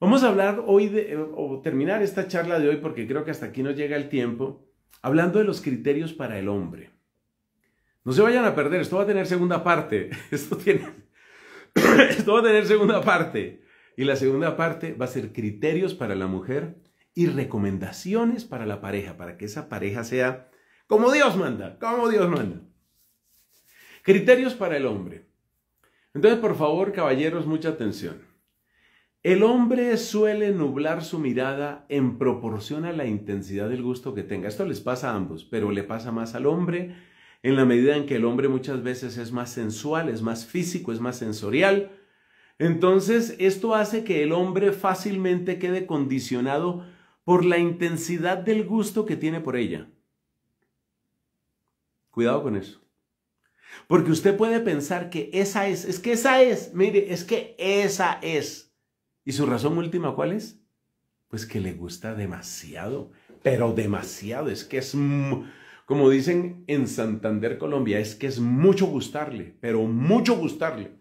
Vamos a hablar hoy eh, o terminar esta charla de hoy porque creo que hasta aquí nos llega el tiempo, hablando de los criterios para el hombre. No se vayan a perder, esto va a tener segunda parte. Esto, tiene, esto va a tener segunda parte. Y la segunda parte va a ser criterios para la mujer y recomendaciones para la pareja, para que esa pareja sea como Dios manda, como Dios manda. Criterios para el hombre. Entonces, por favor, caballeros, mucha atención. El hombre suele nublar su mirada en proporción a la intensidad del gusto que tenga. Esto les pasa a ambos, pero le pasa más al hombre en la medida en que el hombre muchas veces es más sensual, es más físico, es más sensorial. Entonces, esto hace que el hombre fácilmente quede condicionado por la intensidad del gusto que tiene por ella. Cuidado con eso. Porque usted puede pensar que esa es, es que esa es, mire, es que esa es. ¿Y su razón última cuál es? Pues que le gusta demasiado, pero demasiado. Es que es, como dicen en Santander, Colombia, es que es mucho gustarle, pero mucho gustarle.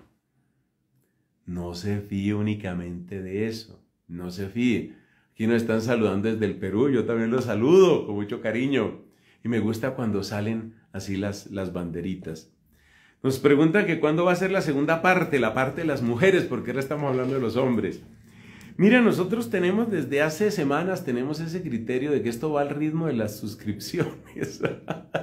No se fíe únicamente de eso, no se fíe. Aquí nos están saludando desde el Perú, yo también los saludo con mucho cariño. Y me gusta cuando salen así las, las banderitas. Nos preguntan que cuándo va a ser la segunda parte, la parte de las mujeres, porque ahora estamos hablando de los hombres. Mira, nosotros tenemos desde hace semanas, tenemos ese criterio de que esto va al ritmo de las suscripciones.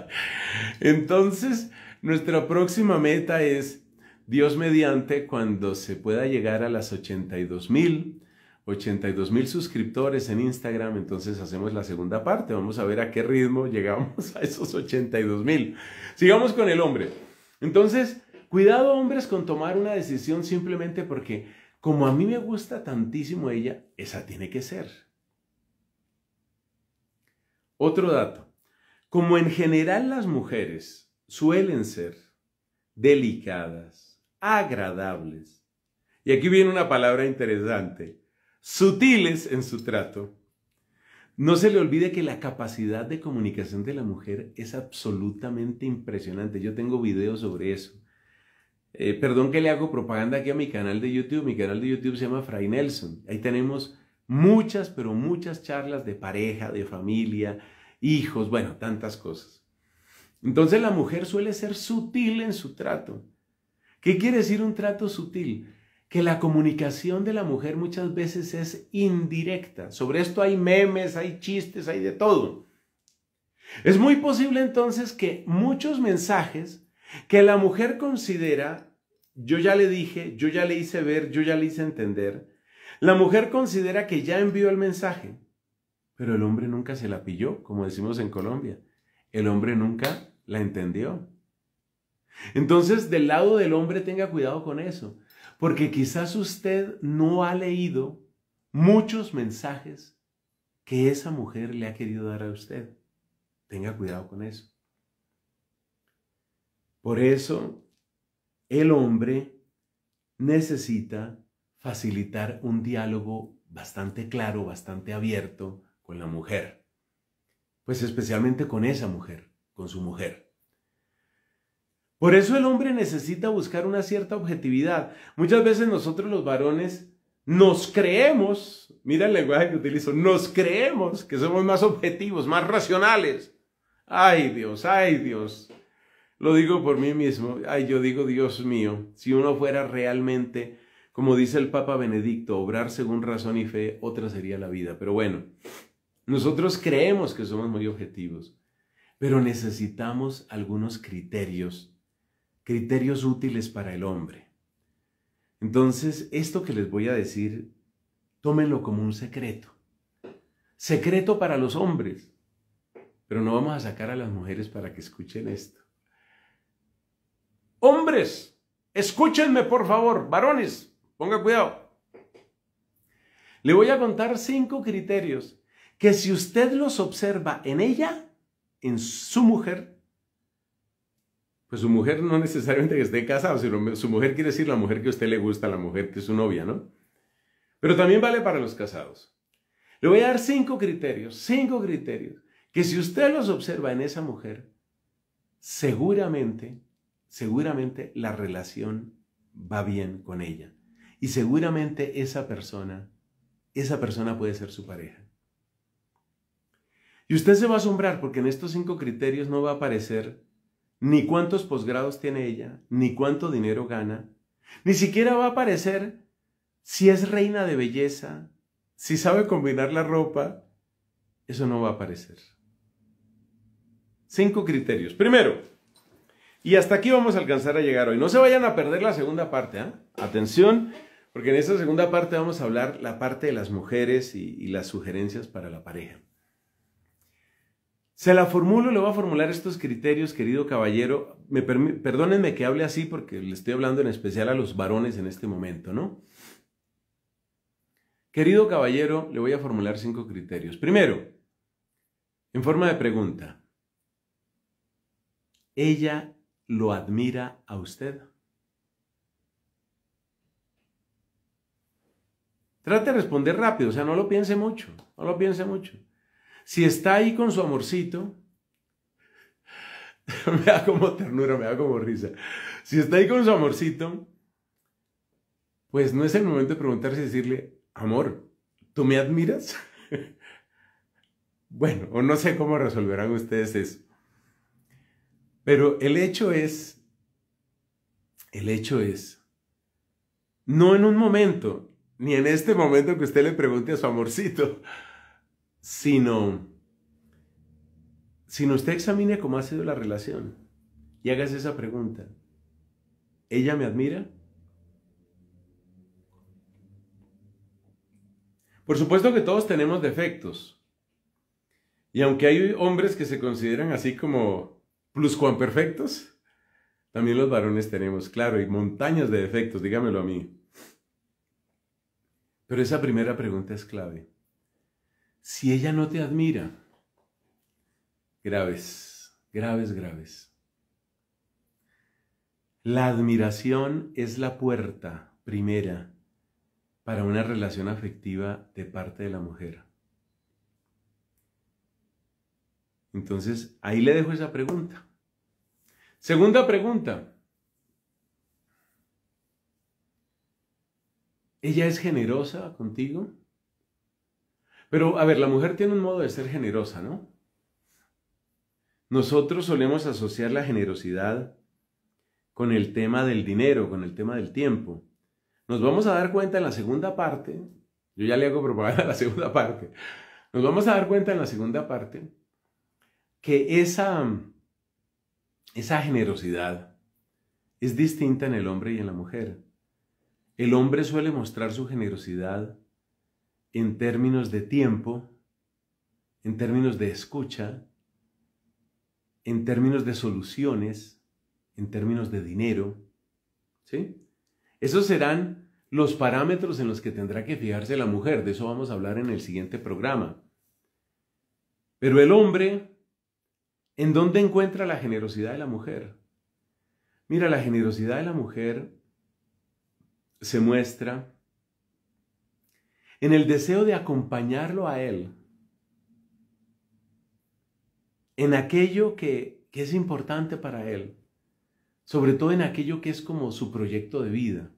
Entonces, nuestra próxima meta es, Dios mediante, cuando se pueda llegar a las 82 mil, 82 mil suscriptores en Instagram, entonces hacemos la segunda parte. Vamos a ver a qué ritmo llegamos a esos 82 mil. Sigamos con el hombre. Entonces, cuidado hombres con tomar una decisión simplemente porque como a mí me gusta tantísimo ella, esa tiene que ser. Otro dato. Como en general las mujeres suelen ser delicadas, agradables, y aquí viene una palabra interesante sutiles en su trato. No se le olvide que la capacidad de comunicación de la mujer es absolutamente impresionante. Yo tengo videos sobre eso. Eh, perdón que le hago propaganda aquí a mi canal de YouTube. Mi canal de YouTube se llama Fray Nelson. Ahí tenemos muchas, pero muchas charlas de pareja, de familia, hijos, bueno, tantas cosas. Entonces la mujer suele ser sutil en su trato. ¿Qué quiere decir un trato sutil? que la comunicación de la mujer muchas veces es indirecta. Sobre esto hay memes, hay chistes, hay de todo. Es muy posible entonces que muchos mensajes que la mujer considera, yo ya le dije, yo ya le hice ver, yo ya le hice entender, la mujer considera que ya envió el mensaje, pero el hombre nunca se la pilló, como decimos en Colombia. El hombre nunca la entendió. Entonces, del lado del hombre tenga cuidado con eso. Porque quizás usted no ha leído muchos mensajes que esa mujer le ha querido dar a usted. Tenga cuidado con eso. Por eso, el hombre necesita facilitar un diálogo bastante claro, bastante abierto con la mujer. Pues especialmente con esa mujer, con su mujer. Por eso el hombre necesita buscar una cierta objetividad. Muchas veces nosotros los varones nos creemos, mira el lenguaje que utilizo, nos creemos que somos más objetivos, más racionales. Ay Dios, ay Dios. Lo digo por mí mismo, ay yo digo Dios mío, si uno fuera realmente, como dice el Papa Benedicto, obrar según razón y fe, otra sería la vida. Pero bueno, nosotros creemos que somos muy objetivos, pero necesitamos algunos criterios criterios útiles para el hombre. Entonces, esto que les voy a decir, tómenlo como un secreto. Secreto para los hombres. Pero no vamos a sacar a las mujeres para que escuchen esto. Hombres, escúchenme por favor. Varones, Pongan cuidado. Le voy a contar cinco criterios que si usted los observa en ella, en su mujer, pues su mujer no necesariamente que esté casada, sino su mujer quiere decir la mujer que a usted le gusta, la mujer que es su novia, ¿no? Pero también vale para los casados. Le voy a dar cinco criterios, cinco criterios, que si usted los observa en esa mujer, seguramente, seguramente la relación va bien con ella. Y seguramente esa persona, esa persona puede ser su pareja. Y usted se va a asombrar porque en estos cinco criterios no va a aparecer ni cuántos posgrados tiene ella, ni cuánto dinero gana. Ni siquiera va a aparecer si es reina de belleza, si sabe combinar la ropa. Eso no va a aparecer. Cinco criterios. Primero, y hasta aquí vamos a alcanzar a llegar hoy. No se vayan a perder la segunda parte. ¿ah? Atención, porque en esta segunda parte vamos a hablar la parte de las mujeres y las sugerencias para la pareja. Se la formulo, le voy a formular estos criterios, querido caballero. Me perdónenme que hable así porque le estoy hablando en especial a los varones en este momento, ¿no? Querido caballero, le voy a formular cinco criterios. Primero, en forma de pregunta, ¿ella lo admira a usted? Trate de responder rápido, o sea, no lo piense mucho, no lo piense mucho si está ahí con su amorcito, me da como ternura, me da como risa. Si está ahí con su amorcito, pues no es el momento de preguntarse y decirle, amor, ¿tú me admiras? bueno, o no sé cómo resolverán ustedes eso. Pero el hecho es, el hecho es, no en un momento, ni en este momento que usted le pregunte a su amorcito, sino, no usted examina cómo ha sido la relación y hágase esa pregunta. ¿Ella me admira? Por supuesto que todos tenemos defectos. Y aunque hay hombres que se consideran así como pluscuamperfectos, también los varones tenemos, claro, y montañas de defectos, dígamelo a mí. Pero esa primera pregunta es clave si ella no te admira? Graves, graves, graves. La admiración es la puerta primera para una relación afectiva de parte de la mujer. Entonces, ahí le dejo esa pregunta. Segunda pregunta. ¿Ella es generosa contigo? Pero, a ver, la mujer tiene un modo de ser generosa, ¿no? Nosotros solemos asociar la generosidad con el tema del dinero, con el tema del tiempo. Nos vamos a dar cuenta en la segunda parte, yo ya le hago propaganda a la segunda parte, nos vamos a dar cuenta en la segunda parte que esa, esa generosidad es distinta en el hombre y en la mujer. El hombre suele mostrar su generosidad en términos de tiempo, en términos de escucha, en términos de soluciones, en términos de dinero. ¿Sí? Esos serán los parámetros en los que tendrá que fijarse la mujer. De eso vamos a hablar en el siguiente programa. Pero el hombre, ¿en dónde encuentra la generosidad de la mujer? Mira, la generosidad de la mujer se muestra en el deseo de acompañarlo a Él, en aquello que, es importante para Él, sobre todo en aquello que es como su proyecto de vida.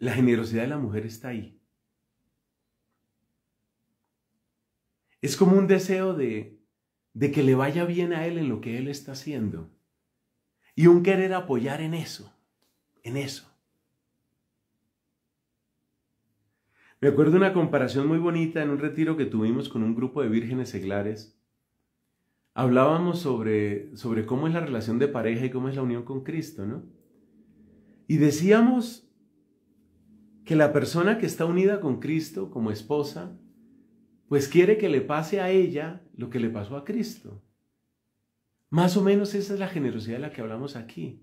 La generosidad de la mujer está ahí. Es como un deseo de que le vaya bien a Él en lo que Él está haciendo y un querer apoyar en eso, en eso. Me acuerdo una comparación muy bonita en un retiro que tuvimos con un grupo de vírgenes seglares. Hablábamos sobre, sobre cómo es la relación de pareja y cómo es la unión con Cristo, ¿no? Y decíamos que la persona que está unida con Cristo como esposa, pues quiere que le pase a ella lo que le pasó a Cristo. Más o menos esa es la generosidad de la que hablamos aquí.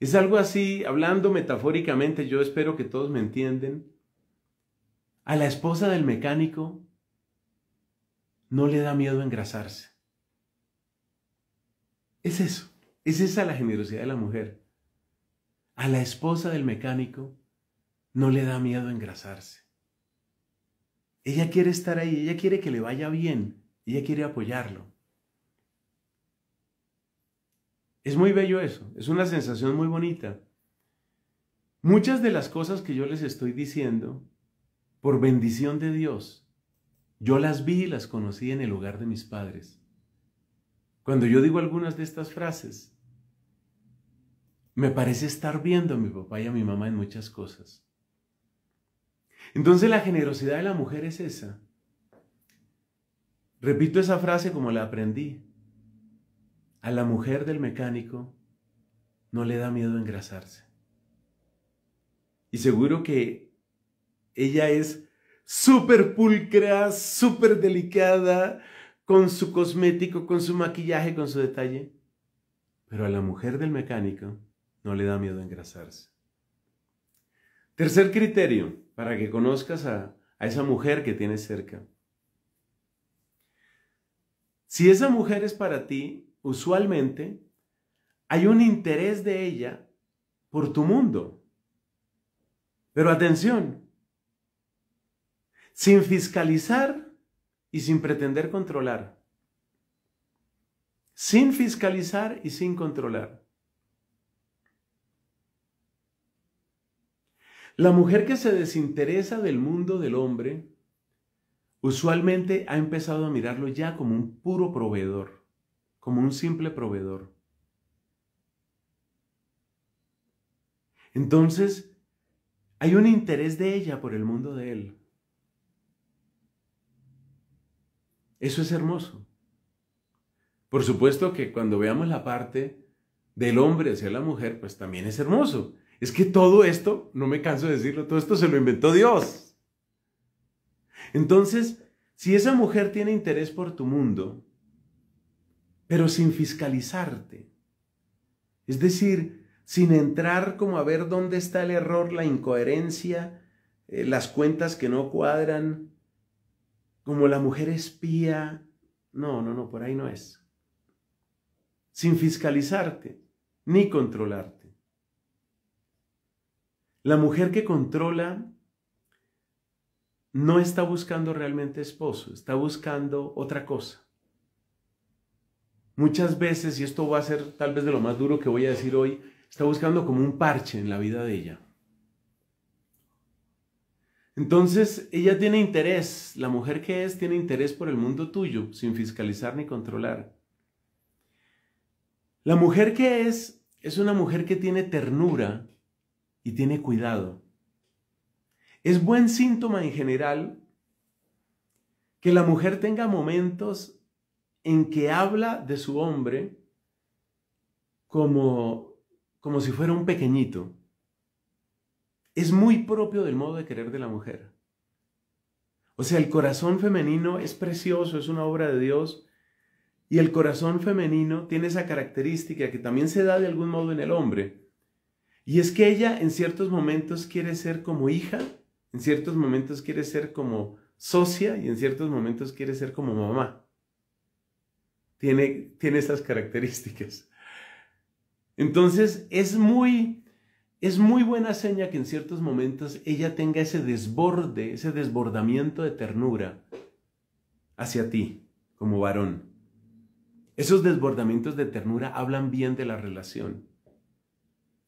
Es algo así, hablando metafóricamente, yo espero que todos me entiendan. A la esposa del mecánico no le da miedo engrasarse. Es eso, es esa la generosidad de la mujer. A la esposa del mecánico no le da miedo engrasarse. Ella quiere estar ahí, ella quiere que le vaya bien, ella quiere apoyarlo. Es muy bello eso, es una sensación muy bonita. Muchas de las cosas que yo les estoy diciendo por bendición de Dios. Yo las vi y las conocí en el hogar de mis padres. Cuando yo digo algunas de estas frases, me parece estar viendo a mi papá y a mi mamá en muchas cosas. Entonces la generosidad de la mujer es esa. Repito esa frase como la aprendí. A la mujer del mecánico no le da miedo engrasarse. Y seguro que ella es súper pulcra, súper delicada, con su cosmético, con su maquillaje, con su detalle. Pero a la mujer del mecánico no le da miedo engrasarse. Tercer criterio para que conozcas a, a esa mujer que tienes cerca. Si esa mujer es para ti, usualmente hay un interés de ella por tu mundo. Pero atención, sin fiscalizar y sin pretender controlar. Sin fiscalizar y sin controlar. La mujer que se desinteresa del mundo del hombre usualmente ha empezado a mirarlo ya como un puro proveedor, como un simple proveedor. Entonces, hay un interés de ella por el mundo de él. Eso es hermoso. Por supuesto que cuando veamos la parte del hombre hacia la mujer, pues también es hermoso. Es que todo esto, no me canso de decirlo, todo esto se lo inventó Dios. Entonces, si esa mujer tiene interés por tu mundo, pero sin fiscalizarte, es decir, sin entrar como a ver dónde está el error, la incoherencia, eh, las cuentas que no cuadran, como la mujer espía. No, no, no, por ahí no es. Sin fiscalizarte ni controlarte. La mujer que controla no está buscando realmente esposo, está buscando otra cosa. Muchas veces, y esto va a ser tal vez de lo más duro que voy a decir hoy, está buscando como un parche en la vida de ella. Entonces, ella tiene interés, la mujer que es tiene interés por el mundo tuyo, sin fiscalizar ni controlar. La mujer que es es una mujer que tiene ternura y tiene cuidado. Es buen síntoma en general que la mujer tenga momentos en que habla de su hombre como, si fuera un pequeñito es muy propio del modo de querer de la mujer. O sea, el corazón femenino es precioso, es una obra de Dios. Y el corazón femenino tiene esa característica que también se da de algún modo en el hombre. Y es que ella en ciertos momentos quiere ser como hija, en ciertos momentos quiere ser como socia y en ciertos momentos quiere ser como mamá. Tiene, tiene características. Entonces es muy es muy buena seña que en ciertos momentos ella tenga ese desborde, ese desbordamiento de ternura hacia ti como varón. Esos desbordamientos de ternura hablan bien de la relación.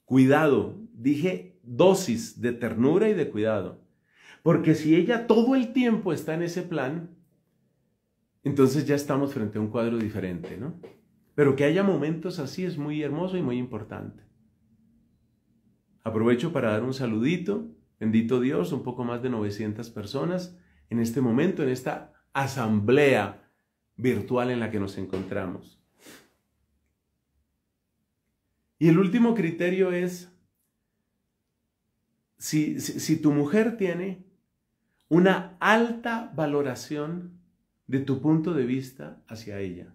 Cuidado, dije dosis de ternura y de cuidado. Porque si ella todo el tiempo está en ese plan, entonces ya estamos frente a un cuadro diferente, ¿no? Pero que haya momentos así es muy hermoso y muy importante. Aprovecho para dar un saludito. Bendito Dios, un poco más de 900 personas en este momento, en esta asamblea virtual en la que nos encontramos. Y el último criterio es, si, tu mujer tiene una alta valoración de tu punto de vista hacia ella,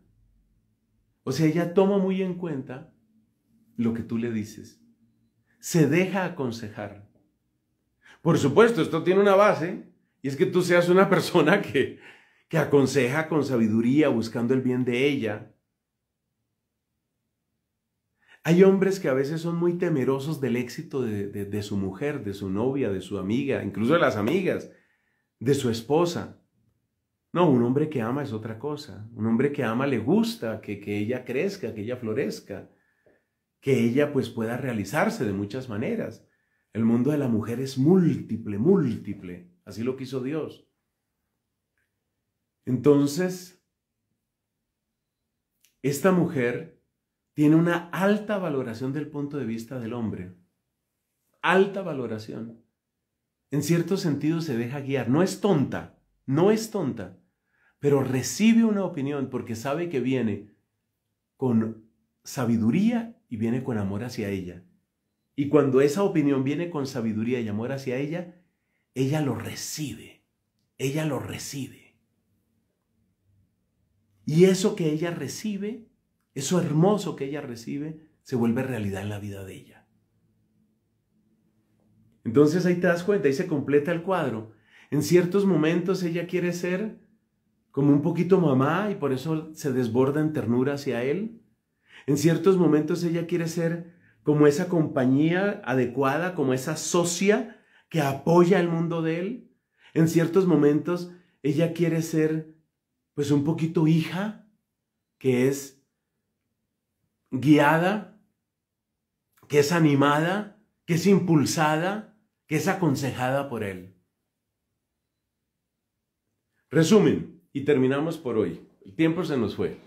o sea, ella toma muy en cuenta lo que tú le dices se deja aconsejar. Por supuesto, esto tiene una base y es que tú seas una persona que, que aconseja con sabiduría, buscando el bien de ella. Hay hombres que a veces son muy temerosos del éxito de, su mujer, de su novia, de su amiga, incluso de las amigas, de su esposa. No, un hombre que ama es otra cosa. Un hombre que ama le gusta que, que ella crezca, que ella florezca que ella pues pueda realizarse de muchas maneras. El mundo de la mujer es múltiple, múltiple. Así lo quiso Dios. Entonces, esta mujer tiene una alta valoración del punto de vista del hombre. Alta valoración. En cierto sentido se deja guiar. No es tonta, no es tonta, pero recibe una opinión porque sabe que viene con sabiduría y viene con amor hacia ella. Y cuando esa opinión viene con sabiduría y amor hacia ella, ella lo recibe, ella lo recibe. Y eso que ella recibe, eso hermoso que ella recibe, se vuelve realidad en la vida de ella. Entonces ahí te das cuenta, ahí se completa el cuadro. En ciertos momentos ella quiere ser como un poquito mamá y por eso se desborda en ternura hacia él. En ciertos momentos ella quiere ser como esa compañía adecuada, como esa socia que apoya el mundo de él. En ciertos momentos ella quiere ser pues un poquito hija, que es guiada, que es animada, que es impulsada, que es aconsejada por él. Resumen, y terminamos por hoy. El tiempo se nos fue.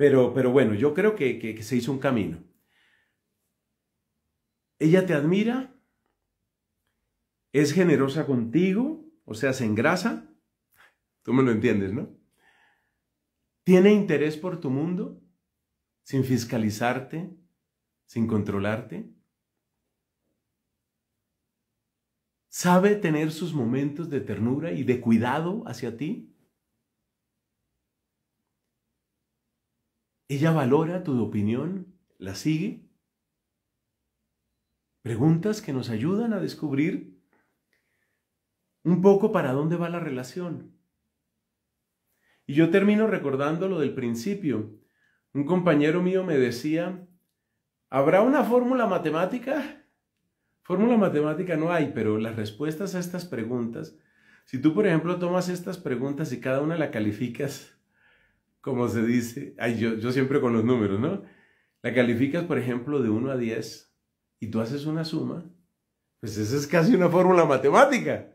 Pero, bueno, yo creo que, que se hizo un camino. Ella te admira, es generosa contigo, o sea, se engrasa. Tú me lo entiendes, ¿no? Tiene interés por tu mundo, sin fiscalizarte, sin controlarte. Sabe tener sus momentos de ternura y de cuidado hacia ti. ¿Ella valora tu opinión? ¿La sigue? Preguntas que nos ayudan a descubrir un poco para dónde va la relación. Y yo termino recordando lo del principio. Un compañero mío me decía, ¿habrá una fórmula matemática? Fórmula matemática no hay, pero las respuestas a estas preguntas, si tú por ejemplo tomas estas preguntas y cada una la calificas como se dice, ay, yo, yo siempre con los números, ¿no? La calificas, por ejemplo, de 1 a 10 y tú haces una suma, pues esa es casi una fórmula matemática.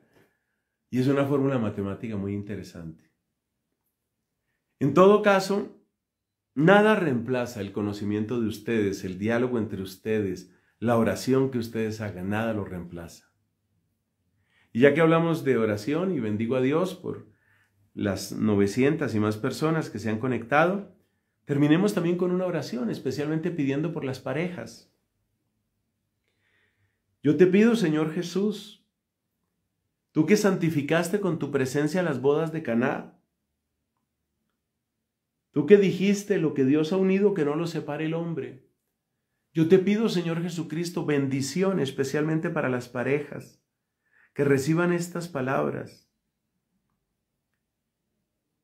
Y es una fórmula matemática muy interesante. En todo caso, nada reemplaza el conocimiento de ustedes, el diálogo entre ustedes, la oración que ustedes hagan, nada lo reemplaza. Y ya que hablamos de oración y bendigo a Dios por las 900 y más personas que se han conectado. Terminemos también con una oración, especialmente pidiendo por las parejas. Yo te pido, Señor Jesús, tú que santificaste con tu presencia las bodas de Caná, tú que dijiste lo que Dios ha unido que no lo separe el hombre. Yo te pido, Señor Jesucristo, bendición especialmente para las parejas que reciban estas palabras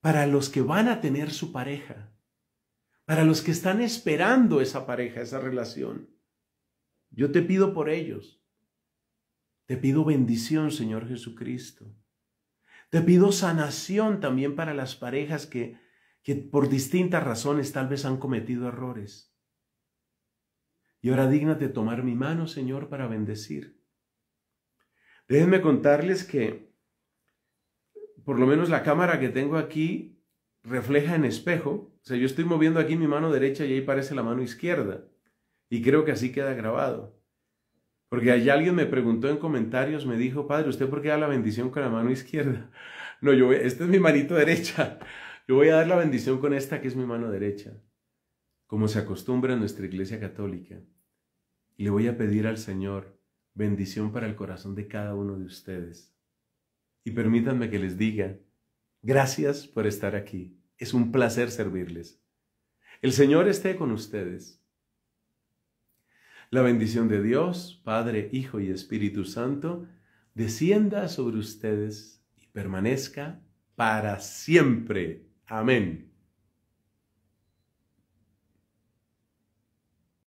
para los que van a tener su pareja, para los que están esperando esa pareja, esa relación. Yo te pido por ellos. Te pido bendición, Señor Jesucristo. Te pido sanación también para las parejas que, que por distintas razones tal vez han cometido errores. Y ahora dígnate tomar mi mano, Señor, para bendecir. Déjenme contarles que por lo menos la cámara que tengo aquí refleja en espejo. O sea, yo estoy moviendo aquí mi mano derecha y ahí parece la mano izquierda. Y creo que así queda grabado. Porque allá alguien me preguntó en comentarios, me dijo, padre, ¿usted por qué da la bendición con la mano izquierda? No, yo voy, esta es mi manito derecha. Yo voy a dar la bendición con esta que es mi mano derecha. Como se acostumbra en nuestra iglesia católica. Y le voy a pedir al Señor bendición para el corazón de cada uno de ustedes y permítanme que les diga, gracias por estar aquí. Es un placer servirles. El Señor esté con ustedes. La bendición de Dios, Padre, Hijo y Espíritu Santo, descienda sobre ustedes y permanezca para siempre. Amén.